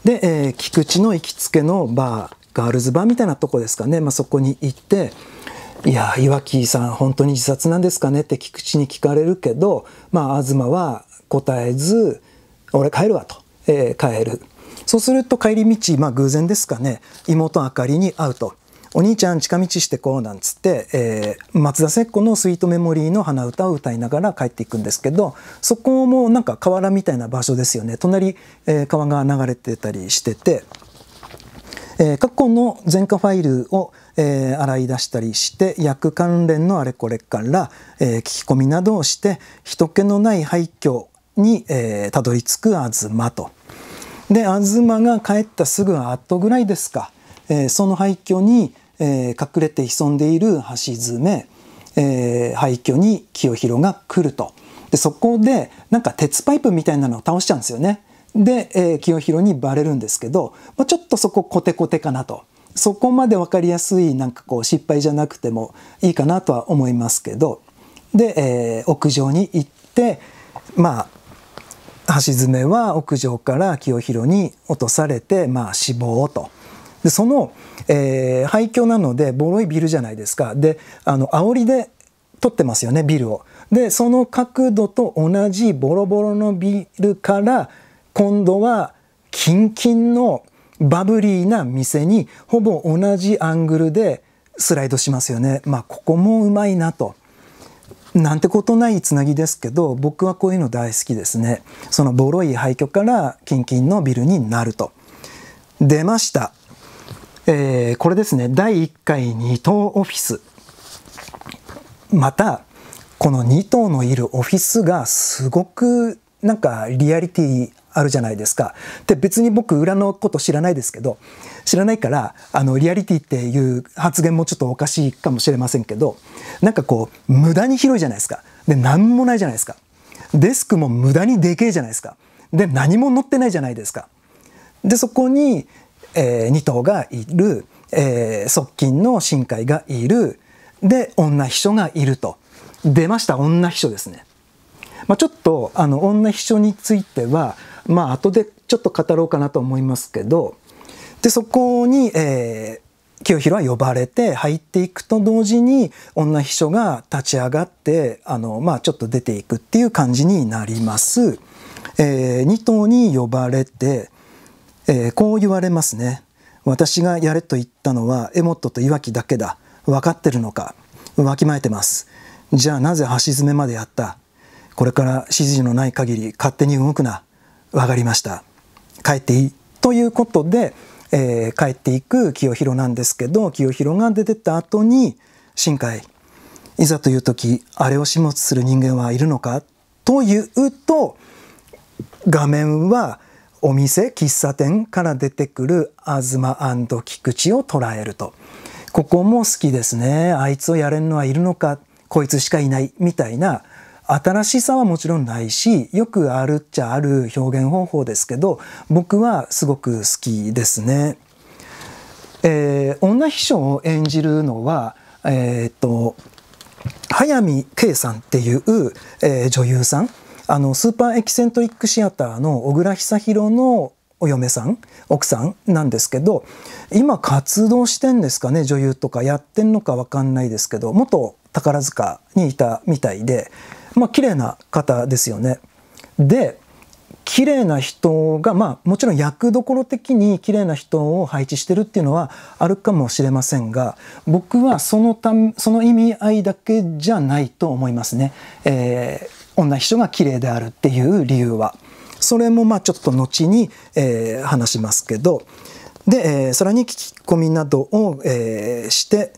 で、えー、菊池の行きつけのバーガールズバーみたいなとこですかね、まあ、そこに行って「いや岩木さん本当に自殺なんですかね?」って菊池に聞かれるけど、まあ、東は答えず「俺帰るわ」と、えー、帰る。そうすると帰り道、まあ偶然ですかね、妹あかりに会うと。お兄ちゃん近道してこうなんつって、えー、松田聖子の「スイートメモリー」の鼻歌を歌いながら帰っていくんですけどそこもなんか河原みたいな場所ですよね隣、えー、川が流れてたりしてて、えー、過去の前科ファイルを、えー、洗い出したりして役関連のあれこれから、えー、聞き込みなどをして人気のない廃墟にたど、り着く東と。で東が帰ったすぐ後ぐらいですか、えー、その廃墟に、えー、隠れて潜んでいる橋爪、えー、廃墟に清弘が来るとでそこでなんか鉄パイプみたいなのを倒しちゃうんですよね。で、えー、清弘にバレるんですけど、まあ、ちょっとそこコテコテかなと。そこまで分かりやすいなんかこう失敗じゃなくてもいいかなとは思いますけどで、えー、屋上に行ってまあ橋爪は屋上から清弘に落とされて、まあ、死亡と。でその、えー、廃墟なのでボロいビルじゃないですかであの煽りで撮ってますよねビルを。でその角度と同じボロボロのビルから今度はキンキンのバブリーな店にほぼ同じアングルでスライドしますよね。まあここもうまいなと。なんてことないつなぎですけど僕はこういうの大好きですねそのボロい廃墟からキンキンのビルになると出ました、えー、これですね第1回2棟オフィスまたこの2棟のいるオフィスがすごくなんかリアリティあるじゃないですかで別に僕裏のこと知らないですけど知らないからあのリアリティっていう発言もちょっとおかしいかもしれませんけどなんかこう無駄に広いじゃないですかで何もないじゃないですかデスクも無駄にでけえじゃないですかで何も載ってないじゃないですかでそこに、えー、2頭がいる、えー、側近の深海がいるで女秘書がいると出ました女秘書ですね、まあ、ちょっとあの女秘書についてはまあ後でちょっと語ろうかなと思いますけどでそこに、えー、清弘は呼ばれて入っていくと同時に女秘書が立ち上がってあの、まあ、ちょっと出ていくっていう感じになります。えー、2頭に呼ばれて、えー、こう言われますね。私がやれと言ったのはエモットと岩城だけだ。分かってるのか。わきまえてます。じゃあなぜ橋爪までやったこれから指示のない限り勝手に動くな。わかりました。帰っていい。ということで、えー、帰っていく清弘なんですけど清弘が出てった後に新海いざという時あれを始末する人間はいるのかというと画面はお店喫茶店から出てくる東菊池を捉えるとここも好きですねあいつをやれるのはいるのかこいつしかいないみたいな新しさはもちろんないしよくあるっちゃある表現方法ですけど僕はすごく好きですね。えー、女秘書を演じるのは、えー、っと早見圭さんっていう、えー、女優さんあのスーパーエキセントリックシアターの小倉久弘のお嫁さん奥さんなんですけど今活動してんですかね女優とかやってんのか分かんないですけど元宝塚にいたみたいでまあ綺麗な方ですよね。で綺麗な人がまあもちろん役どころ的に綺麗な人を配置してるっていうのはあるかもしれませんが僕はそのたその意味合いだけじゃないと思いますね、えー、女秘書が綺麗であるっていう理由は。それもまあちょっと後に、えー、話しますけどで、えー、さらに聞き込みなどを、えー、して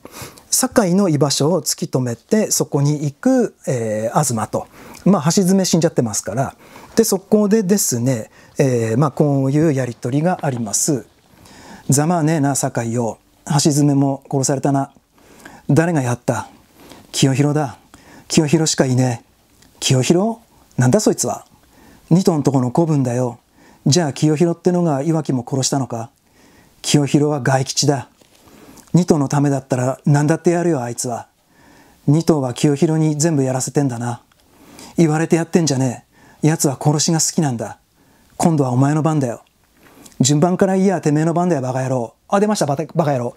堺の居場所を突き止めてそこに行く、えー、東と、まあ、橋爪死んじゃってますからでそこでですね、えーまあ、こういうやり取りがあります。ざまあねえな堺よ橋爪も殺されたな誰がやった清弘だ清弘しかいねえ清弘なんだそいつは二トンとこの子分だよじゃあ清弘ってのが岩木も殺したのか清弘は外吉だ2頭のためだったら何だってやるよあいつは2頭は清弘に全部やらせてんだな言われてやってんじゃねえ奴は殺しが好きなんだ今度はお前の番だよ順番から言いやてめえの番だよバカ野郎あ出ましたバカ野郎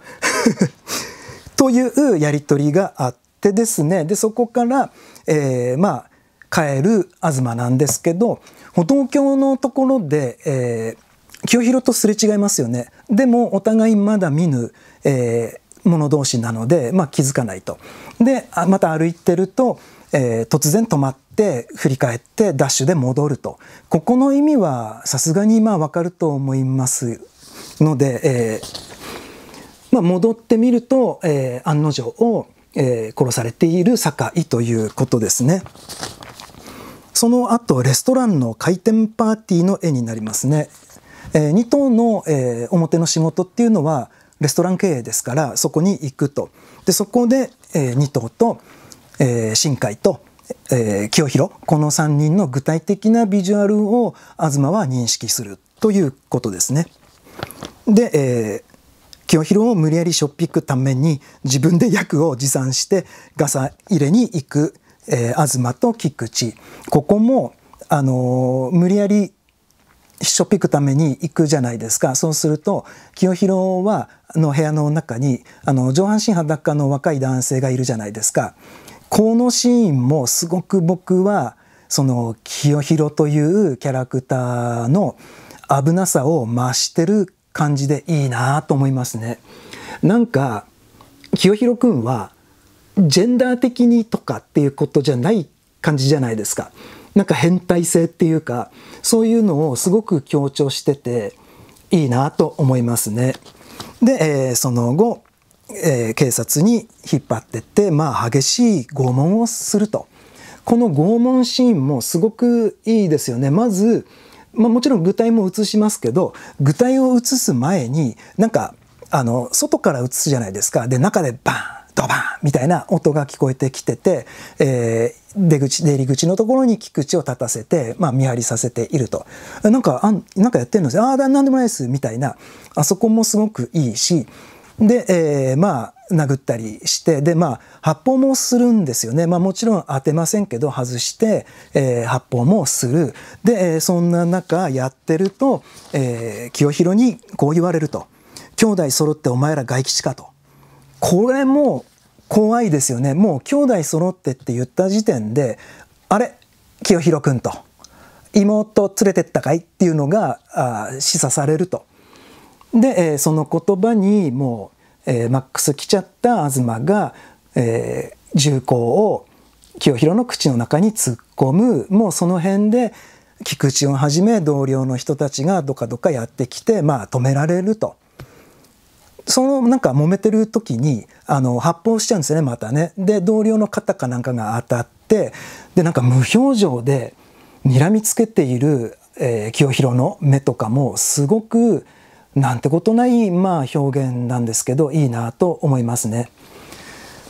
というやり取りがあってですねでそこから、えー、まあ帰る東なんですけど歩道橋のところで、えー、清弘とすれ違いますよねでもお互いまだ見ぬえー、もの同士なので、まあ、気づかないと。でまた歩いてると、えー、突然止まって振り返ってダッシュで戻るとここの意味はさすがにまあ分かると思いますので、えー、まあ、戻ってみると、えー、案の定を、え殺されている堺ということですね。その後レストランの開店パーティーの絵になりますね。えー、2頭の、えー、表の仕事っていうのはレストラン経営ですからそこに行くとでそこで、えー、2頭と、えー、新海と、えー、清弘この3人の具体的なビジュアルを東は認識するということですね。で、えー清弘を無理やりしょっぴくために自分で役を持参してガサ入れに行く、えー、東と菊池ここも、あのー、無理やりしょピぴくために行くじゃないですかそうすると清弘はの部屋の中にあの上半身裸の若い男性がいるじゃないですかこのシーンもすごく僕はその清弘というキャラクターの危なさを増してる感じでいいなと思いますね。なんか清弘くんはジェンダー的にとかっていうことじゃない感じじゃないですか。なんか変態性っていうかそういうのをすごく強調してていいなと思いますね。で、えー、その後、えー、警察に引っ張ってってまあ激しい拷問をすると。この拷問シーンもすごくいいですよね。まず、まあ、もちろん具体も映しますけど具体を映す前になんかあの外から映すじゃないですかで中でバーンドバンみたいな音が聞こえてきてて、えー、出口、出入り口のところに菊池を立たせて、まあ見張りさせていると。なんか、あなんかやってるんですああ、なんでもないです、みたいな。あそこもすごくいいし、で、えー、まあ、殴ったりして、で、まあ、発砲もするんですよね。まあ、もちろん当てませんけど、外して、えー、発砲もする。で、えー、そんな中、やってると、えー、清弘にこう言われると。兄弟揃ってお前ら外吉かと。これも怖いですよね。もう兄弟揃ってって言った時点で、あれ清弘君と妹連れてったかいっていうのが示唆されると。で、えー、その言葉にもう、えー、マックス来ちゃった東が、えー、銃口を清弘の口の中に突っ込むもうその辺で菊池をはじめ同僚の人たちがどかどかやってきて、まあ、止められると。そのなんか揉めてる時にあの発砲しちゃうんですよねまたね。で同僚の方かなんかが当たってでなんか無表情で睨みつけている、えー、清弘の目とかもすごくなんてことない、まあ、表現なんですけどいいなと思いますね。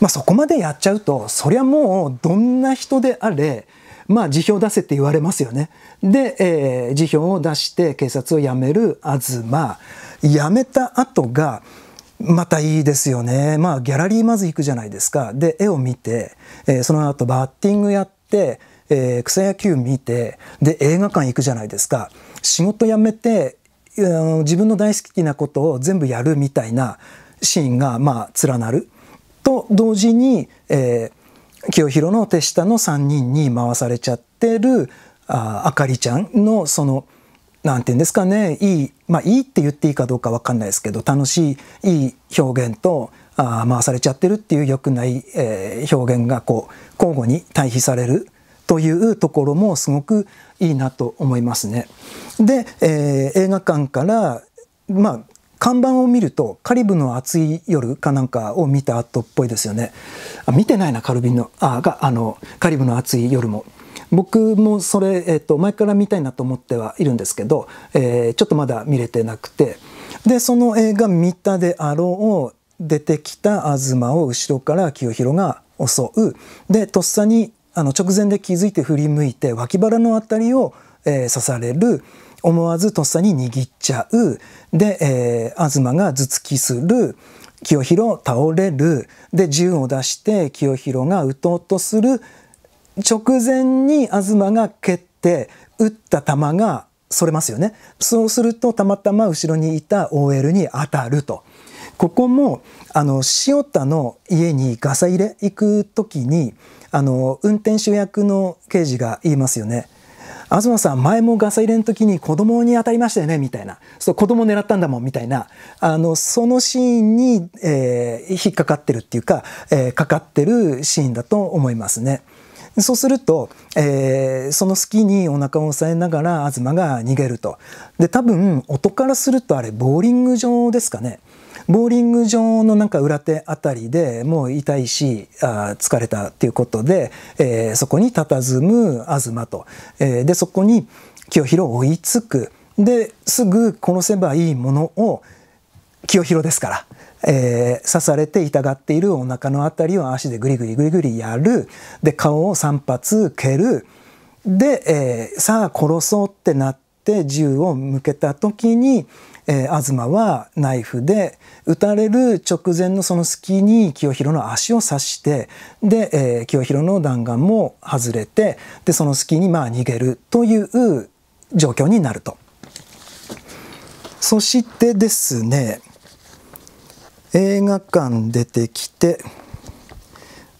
まあ、そこまでやっちゃうとそりゃもうどんな人であれまあ辞表出せって言われますよね。で、えー、辞表を出して警察を辞める東辞めた後がまたいいですよね。まあギャラリーまず行くじゃないですか。で絵を見て、えー、その後バッティングやって、えー、草野球見てで映画館行くじゃないですか。仕事辞めて自分の大好きなことを全部やるみたいなシーンがまあ連なると同時に、えー、清弘の手下の3人に回されちゃってるああかりちゃんのそのなんて言うんですかねいいまあいいって言っていいかどうか分かんないですけど楽しいいい表現とあ回されちゃってるっていう良くない、えー、表現がこう交互に対比されるというところもすごくいいなと思いますね。で、えー、映画館からまあ看板を見るとカリブの暑い夜かなんかを見た後っぽいですよね。あ見てないなカルビのあがあのカリブの暑い夜も。僕もそれ、えっと、前から見たいなと思ってはいるんですけど、えー、ちょっとまだ見れてなくてでその映画見たであろう出てきた東を後ろから清弘が襲うでとっさにあの直前で気づいて振り向いて脇腹の辺りを、えー、刺される思わずとっさに握っちゃうで、えー、東が頭突きする清弘倒れるで銃を出して清弘が撃とうとする直前に東が蹴って打った球がそれますよね。そうするとたまたま後ろにいた OL に当たると。ここもあの塩田の家にガサ入れ行く時にあの運転手役の刑事が言いますよね。東さん前もガサ入れの時に子供に当たりましたよねみたいなそう子供狙ったんだもんみたいなあのそのシーンに、えー、引っかかってるっていうか、えー、かかってるシーンだと思いますね。そうすると、えー、その隙にお腹を押さえながら東が逃げると。で、多分、音からするとあれ、ボーリング場ですかね。ボーリング場のなんか裏手あたりでもう痛いしあ疲れたっていうことで、えー、そこに佇む東と、えー、でそこに清弘を追いつくですぐ殺せばいいものを清弘ですからえー、刺されて痛がっているお腹のあたりを足でグリグリグリグリやる。で、顔を3発蹴る。で、えー、さあ殺そうってなって銃を向けた時に、えー、東はナイフで撃たれる直前のその隙に清弘の足を刺してで、えー、清弘の弾丸も外れてでその隙にまあ逃げるという状況になると。そしてですね映画館出てきて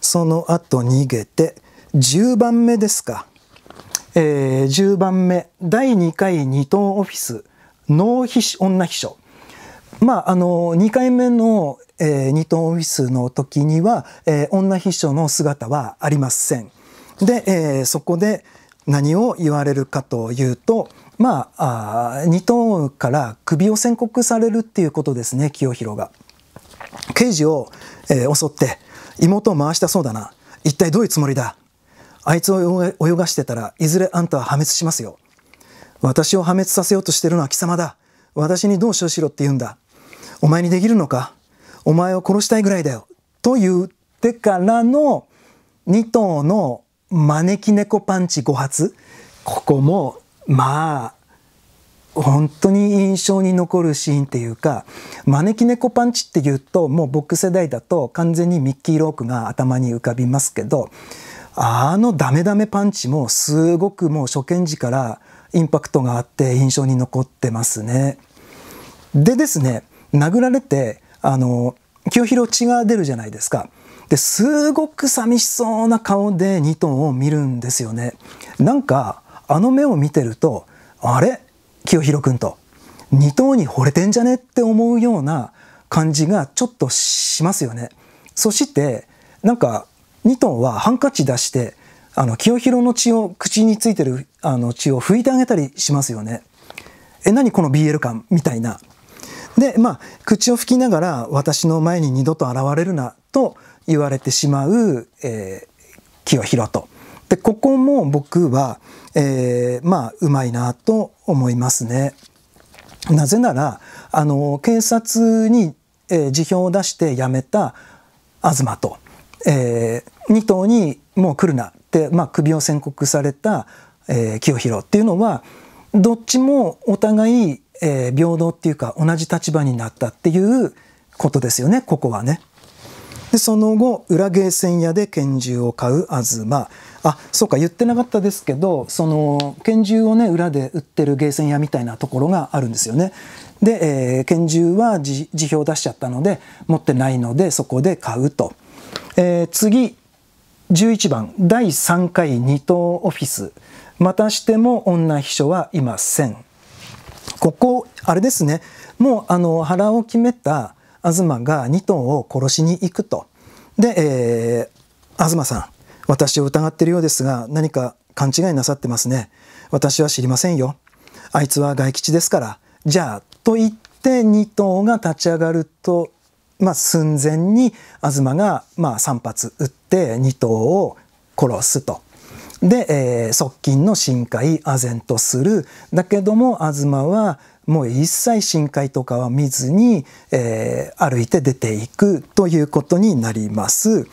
その後逃げて10番目ですか、えー、10番目第2回2トンオフィス脳秘女秘書まああの2回目の、えー、2トンオフィスの時には、えー、女秘書の姿はありません。で、えー、そこで何を言われるかというとまああ2トーンから首を宣告されるっていうことですね清弘が。刑事を、えー、襲って妹を回したそうだな一体どういうつもりだあいつを泳がしてたらいずれあんたは破滅しますよ私を破滅させようとしてるのは貴様だ私にどう処しろって言うんだお前にできるのかお前を殺したいぐらいだよと言ってからの2頭の招き猫パンチ5発ここもまあ本当に印象に残るシーンっていうか招き猫パンチっていうともう僕世代だと完全にミッキー・ロークが頭に浮かびますけどあのダメダメパンチもすごくもう初見時からインパクトがあって印象に残ってますね。でですね殴られてあの清弘血が出るじゃないですか。ですごく寂しそうな顔でニトンを見るんですよね。なんかあの目を見てるとあれ清弘君と二頭に惚れてんじゃねって思うような感じがちょっとしますよね。そしてなんか2トはハンカチ出してあの清弘の血を口についてるあの血を拭いてあげたりしますよね。え何この BL 感みたいな。でまあ口を拭きながら私の前に二度と現れるなと言われてしまう、えー、清弘と。でここも僕はえー、まあうまいなと思いますね。なぜならあの警察に、えー、辞表を出して辞めた東と、えー、2頭に「もう来るな」って、まあ、首を宣告された、えー、清弘っていうのはどっちもお互い、えー、平等っていうか同じ立場になったっていうことですよねここはね。でその後裏ゲーセン屋で拳銃を買う東あそうか言ってなかったですけどその拳銃をね裏で売ってるゲーセン屋みたいなところがあるんですよね。で、えー、拳銃は辞表出しちゃったので持ってないのでそこで買うと。えー、次11番第3回二等オフィスまたしても女秘書はいません。ここあれですねもうあの腹を決めた東が二頭を殺しに行くと。で、えー、東さん私を疑っているようですが何か勘違いなさってますね。私は知りませんよ。あいつは外吉ですから。じゃあ、と言って2頭が立ち上がると、まあ、寸前に東が、まあ、3発撃って2頭を殺すと。で、えー、側近の深海唖然とする。だけども東はもう一切深海とかは見ずに、えー、歩いて出ていくということになります。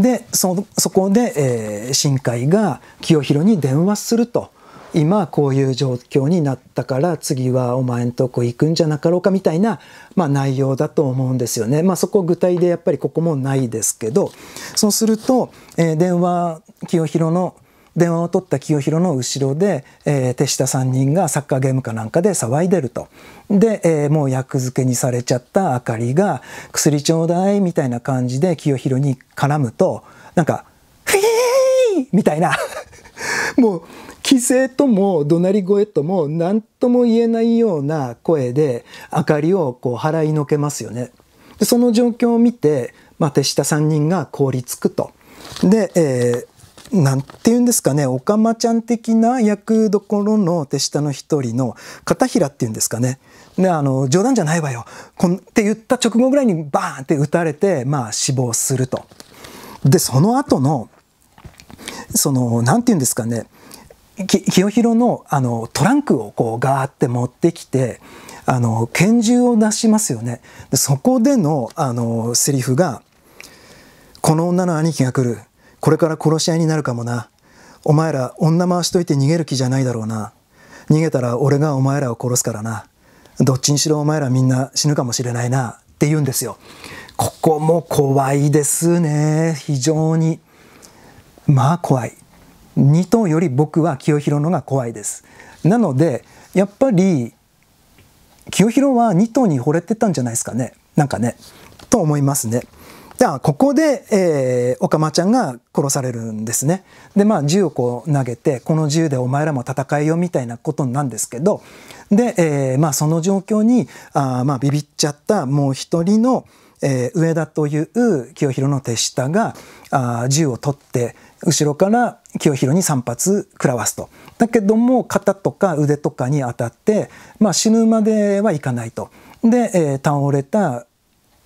でそそこで、えー、新海が清弘に電話すると。今こういう状況になったから次はお前んとこ行くんじゃなかろうかみたいな、まあ、内容だと思うんですよね。まあ、そこ具体でやっぱりここもないですけどそうすると、えー、電話清弘の電話を取った清弘の後ろで、えー、手下3人がサッカーゲームかなんかで騒いでると。で、えー、もう役付けにされちゃったあかりが「薬ちょうだい」みたいな感じで清弘に絡むとなんか「フィー!」みたいなもう規制とも怒鳴り声とも何とも言えないような声であかりをこう払いのけますよね。その状況を見て、まあ、手下3人が凍りつくと。で、えーなんて言うんですかね、おかまちゃん的な役どころの手下の一人の片平っていうんですかね。ね、あの、冗談じゃないわよ。こんって言った直後ぐらいにバーンって撃たれて、まあ死亡すると。で、その後の、その、なんて言うんですかね、清弘のあのトランクをこうガーって持ってきて、あの、拳銃を出しますよね。でそこでの、あの、セリフが、この女の兄貴が来る。これから殺し合いになるかもな。お前ら女回しといて逃げる気じゃないだろうな。逃げたら俺がお前らを殺すからな。どっちにしろお前らみんな死ぬかもしれないな。って言うんですよ。ここも怖いですね。非常に。まあ怖い。2頭より僕は清弘のが怖いです。なので、やっぱり清弘は2頭に惚れてたんじゃないですかね。なんかね。と思いますね。じゃあここで、えー、オカマちゃんが殺されるんですね。でまあ銃をこう投げてこの銃でお前らも戦えよみたいなことなんですけどで、えー、まあ、その状況にあ、まあ、ビビっちゃったもう一人の、えー、上田という清弘の手下があ銃を取って後ろから清弘に3発食らわすと。だけども肩とか腕とかに当たって、まあ、死ぬまではいかないと。で、えー、倒れた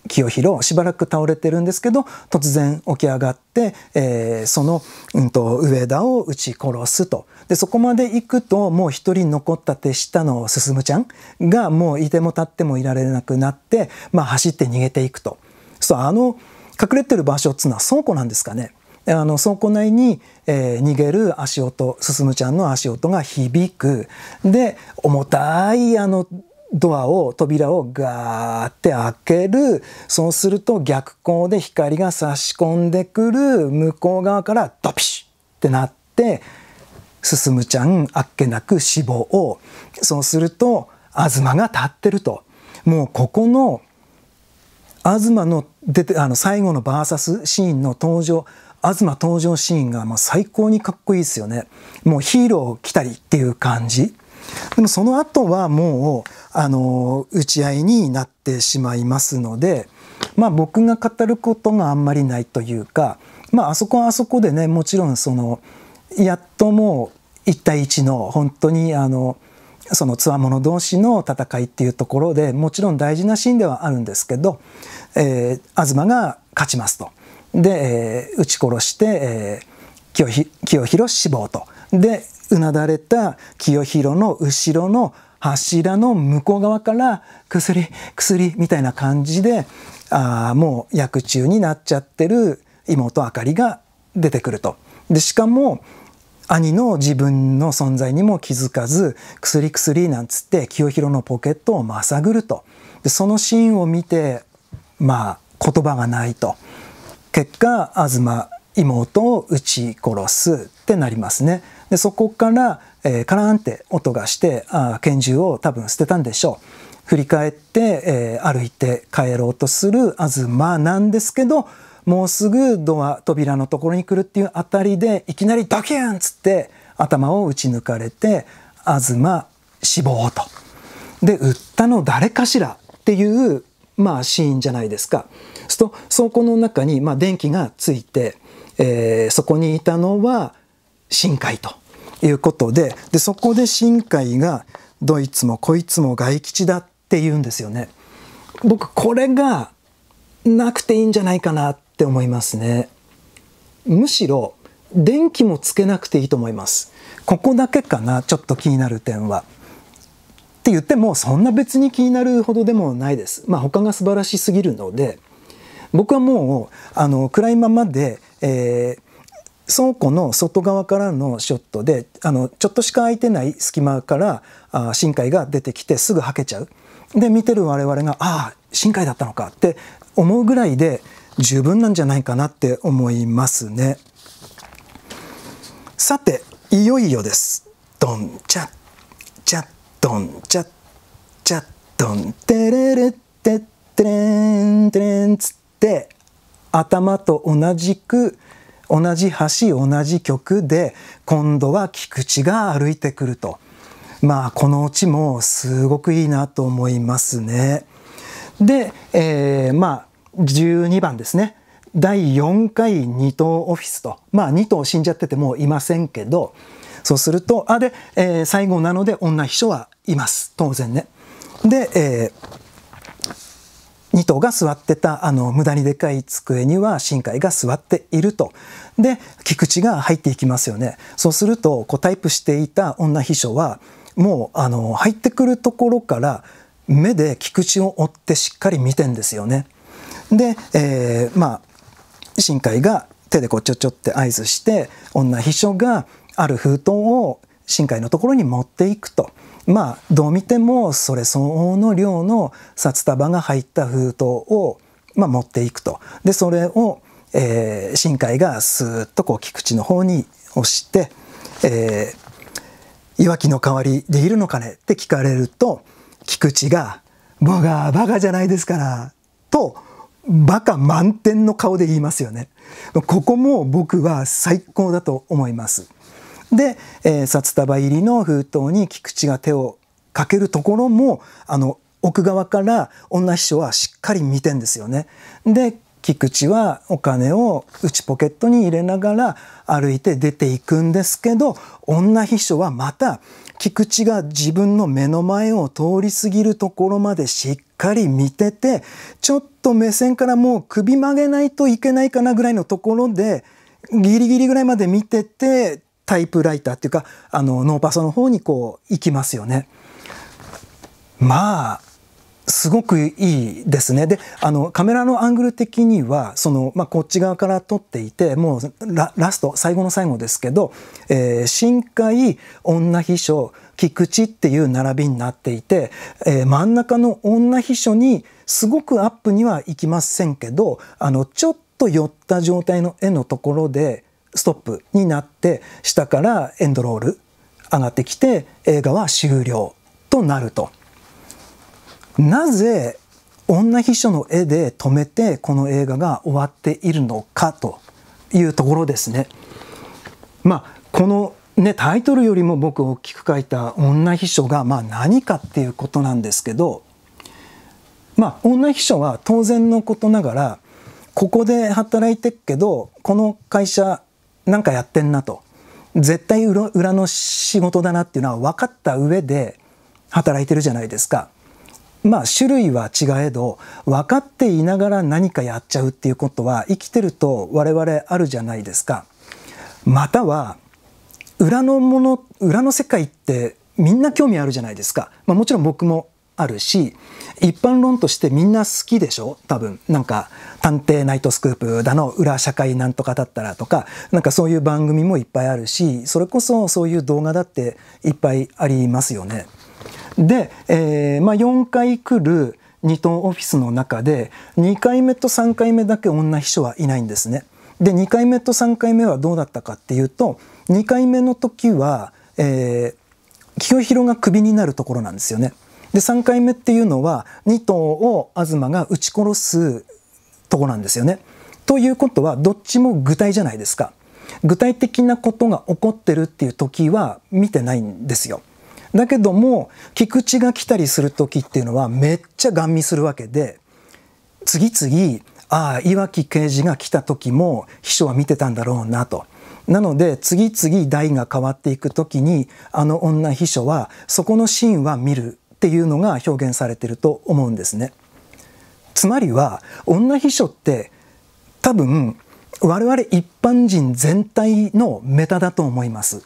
清弘しばらく倒れてるんですけど突然起き上がって、えー、その、うんと、上田を撃ち殺すとでそこまで行くともう一人残った手下の進ちゃんがもういても立ってもいられなくなって、まあ、走って逃げていくとそうあの隠れてる場所っつうのは倉庫なんですかね。あの倉庫内に、えー、逃げる足音進ちゃんの足音が響くで重たいあのドアを扉をガーって開けるそうすると逆光で光が差し込んでくる向こう側からドピシュってなって進むちゃんあっけなく死亡を。そうすると東が立ってるともうここの東の出てあの最後のバーサスシーンの登場東登場シーンがもう最高にかっこいいですよねもうヒーロー来たりっていう感じ。でもその後はもうあの打ち合いになってしまいますので、まあ、僕が語ることがあんまりないというか、まあ、あそこはあそこでねもちろんそのやっともう1対1の本当にあのそのつわもの同士の戦いっていうところでもちろん大事なシーンではあるんですけど、えー、東が勝ちますと。で、えー、撃ち殺して、えー、清弘死亡と。で、うなだれた清弘の後ろの柱の向こう側から薬薬みたいな感じであもう薬中になっちゃってる妹あかりが出てくると。でしかも兄の自分の存在にも気づかず「薬薬」なんつって清弘のポケットをまさぐるとでそのシーンを見てまあ言葉がないと結果東妹を撃ち殺すってなりますね。でそこから、えー、カラーンって音がしてあ拳銃を多分捨てたんでしょう振り返って、えー、歩いて帰ろうとする東なんですけどもうすぐドア扉のところに来るっていうあたりでいきなり「ドキュン!」っつって頭を打ち抜かれて東死亡と。で撃ったの誰かしらっていうまあシーンじゃないですか。すると倉庫の中にまあ電気がついて、えー、そこにいたのは深海ということででそこで深海がどいつもこいつも外吉だって言うんですよね。僕これがなくていいんじゃないかなって思いますね。むしろ電気もつけなくていいと思います。ここだけかなちょっと気になる点は。って言ってもそんな別に気になるほどでもないです。まあ他が素晴らしすぎるので僕はもうあの暗いままで、えー、倉庫の外側からのショットであのちょっとしか空いてない隙間からあ深海が出てきてすぐはけちゃうで見てる我々がああ深海だったのかって思うぐらいで十分なんじゃないかなって思いますねさていよいよですドンチャッチャッドンチャッチャッドンテレレテテレンテレンつって頭と同じく「同じ橋同じ曲で今度は菊池が歩いてくるとまあこの地もすごくいいなと思いますね。で、えー、まあ12番ですね第4回二頭オフィスとまあ二頭死んじゃっててもいませんけどそうするとあで、えー、最後なので女秘書はいます当然ね。で、えー2頭が座ってたあの無駄にでかい机には深海が座っていると。で菊池が入っていきますよね。そうするとこうタイプしていた女秘書はもうあの入ってくるところから目で菊池を追ってしっかり見てんですよね。で、えー、まあ深海が手でこうちょちょって合図して女秘書がある封筒を深海のところに持っていくと。まあどう見てもそれ相応の量の札束が入った封筒を、まあ、持っていくと。でそれを、えー、新海がスーッとこう菊池の方に押して、えー、いわきの代わりでいるのかねって聞かれると菊池が「僕はバカじゃないですから」とバカ満点の顔で言いますよね。ここも僕は最高だと思います。で、えー、札束入りの封筒に菊池が手をかけるところもあの奥側から女秘書はしっかり見てんですよね。で菊池はお金を内ポケットに入れながら歩いて出ていくんですけど女秘書はまた菊池が自分の目の前を通り過ぎるところまでしっかり見ててちょっと目線からもう首曲げないといけないかなぐらいのところでギリギリぐらいまで見ててタイプライターっていうかあのノーパソの方にこう行きますよね。まあすごくいいですね。で、あの、カメラのアングル的には、その、まあ、こっち側から撮っていて、もうラ、ラスト、最後の最後ですけど、えー、深海、女秘書、菊池っていう並びになっていて、えー、真ん中の女秘書に、すごくアップにはいきませんけど、あの、ちょっと寄った状態の絵のところで、ストップになって下からエンドロール上がってきて映画は終了となると。なぜ女秘書の絵で止めてこの映画が終わっているのかというところですね。まあ、このね、タイトルよりも僕大きく書いた女秘書が、まあ、何かっていうことなんですけど、まあ、女秘書は当然のことながらここで働いてっけどこの会社なんかやってんなと絶対裏の仕事だなっていうのは分かった上で働いてるじゃないですか。まあ種類は違えど分かっていながら何かやっちゃうっていうことは生きてると我々あるじゃないですか。または裏のもの裏の世界ってみんな興味あるじゃないですか。まあ、もちろん僕もあるし一般論としてみんな好きでしょ多分。なんか、探偵ナイトスクープだの、裏社会なんとかだったらとか、なんかそういう番組もいっぱいあるし、それこそそういう動画だっていっぱいありますよね。で、えー、まあ、4回来る2トンオフィスの中で、2回目と3回目だけ女秘書はいないんですね。で、2回目と3回目はどうだったかっていうと、2回目の時は、えー、清弘がクビになるところなんですよね。で3回目っていうのは2頭を東が撃ち殺すとこなんですよね。ということはどっちも具体じゃないですか。具体的なことが起こってるっていう時は見てないんですよ。だけども菊池が来たりする時っていうのはめっちゃガン見するわけで次々ああ岩木刑事が来た時も秘書は見てたんだろうなと。なので次々代が変わっていく時にあの女秘書はそこのシーンは見るっていうのが表現されてると思うんですね。つまりは女秘書って多分我々一般人全体のメタだと思います。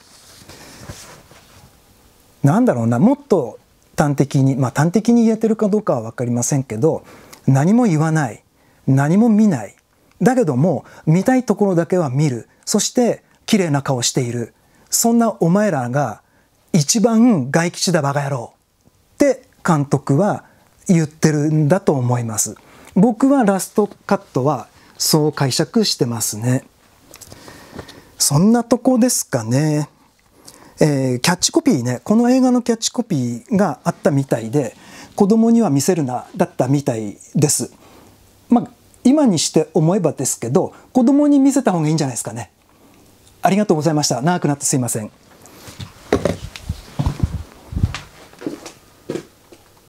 なんだろうなもっと端的にまあ端的に言えてるかどうかは分かりませんけど何も言わない何も見ないだけども見たいところだけは見るそして綺麗な顔しているそんなお前らが一番外吉だバカ野郎って監督は言ってるんだと思います僕はラストカットはそう解釈してますねそんなとこですかねえー、キャッチコピーねこの映画のキャッチコピーがあったみたいで子供には見せるなだったみたいですまあ今にして思えばですけど子供に見せた方がいいんじゃないですかねありがとうございました長くなってすいません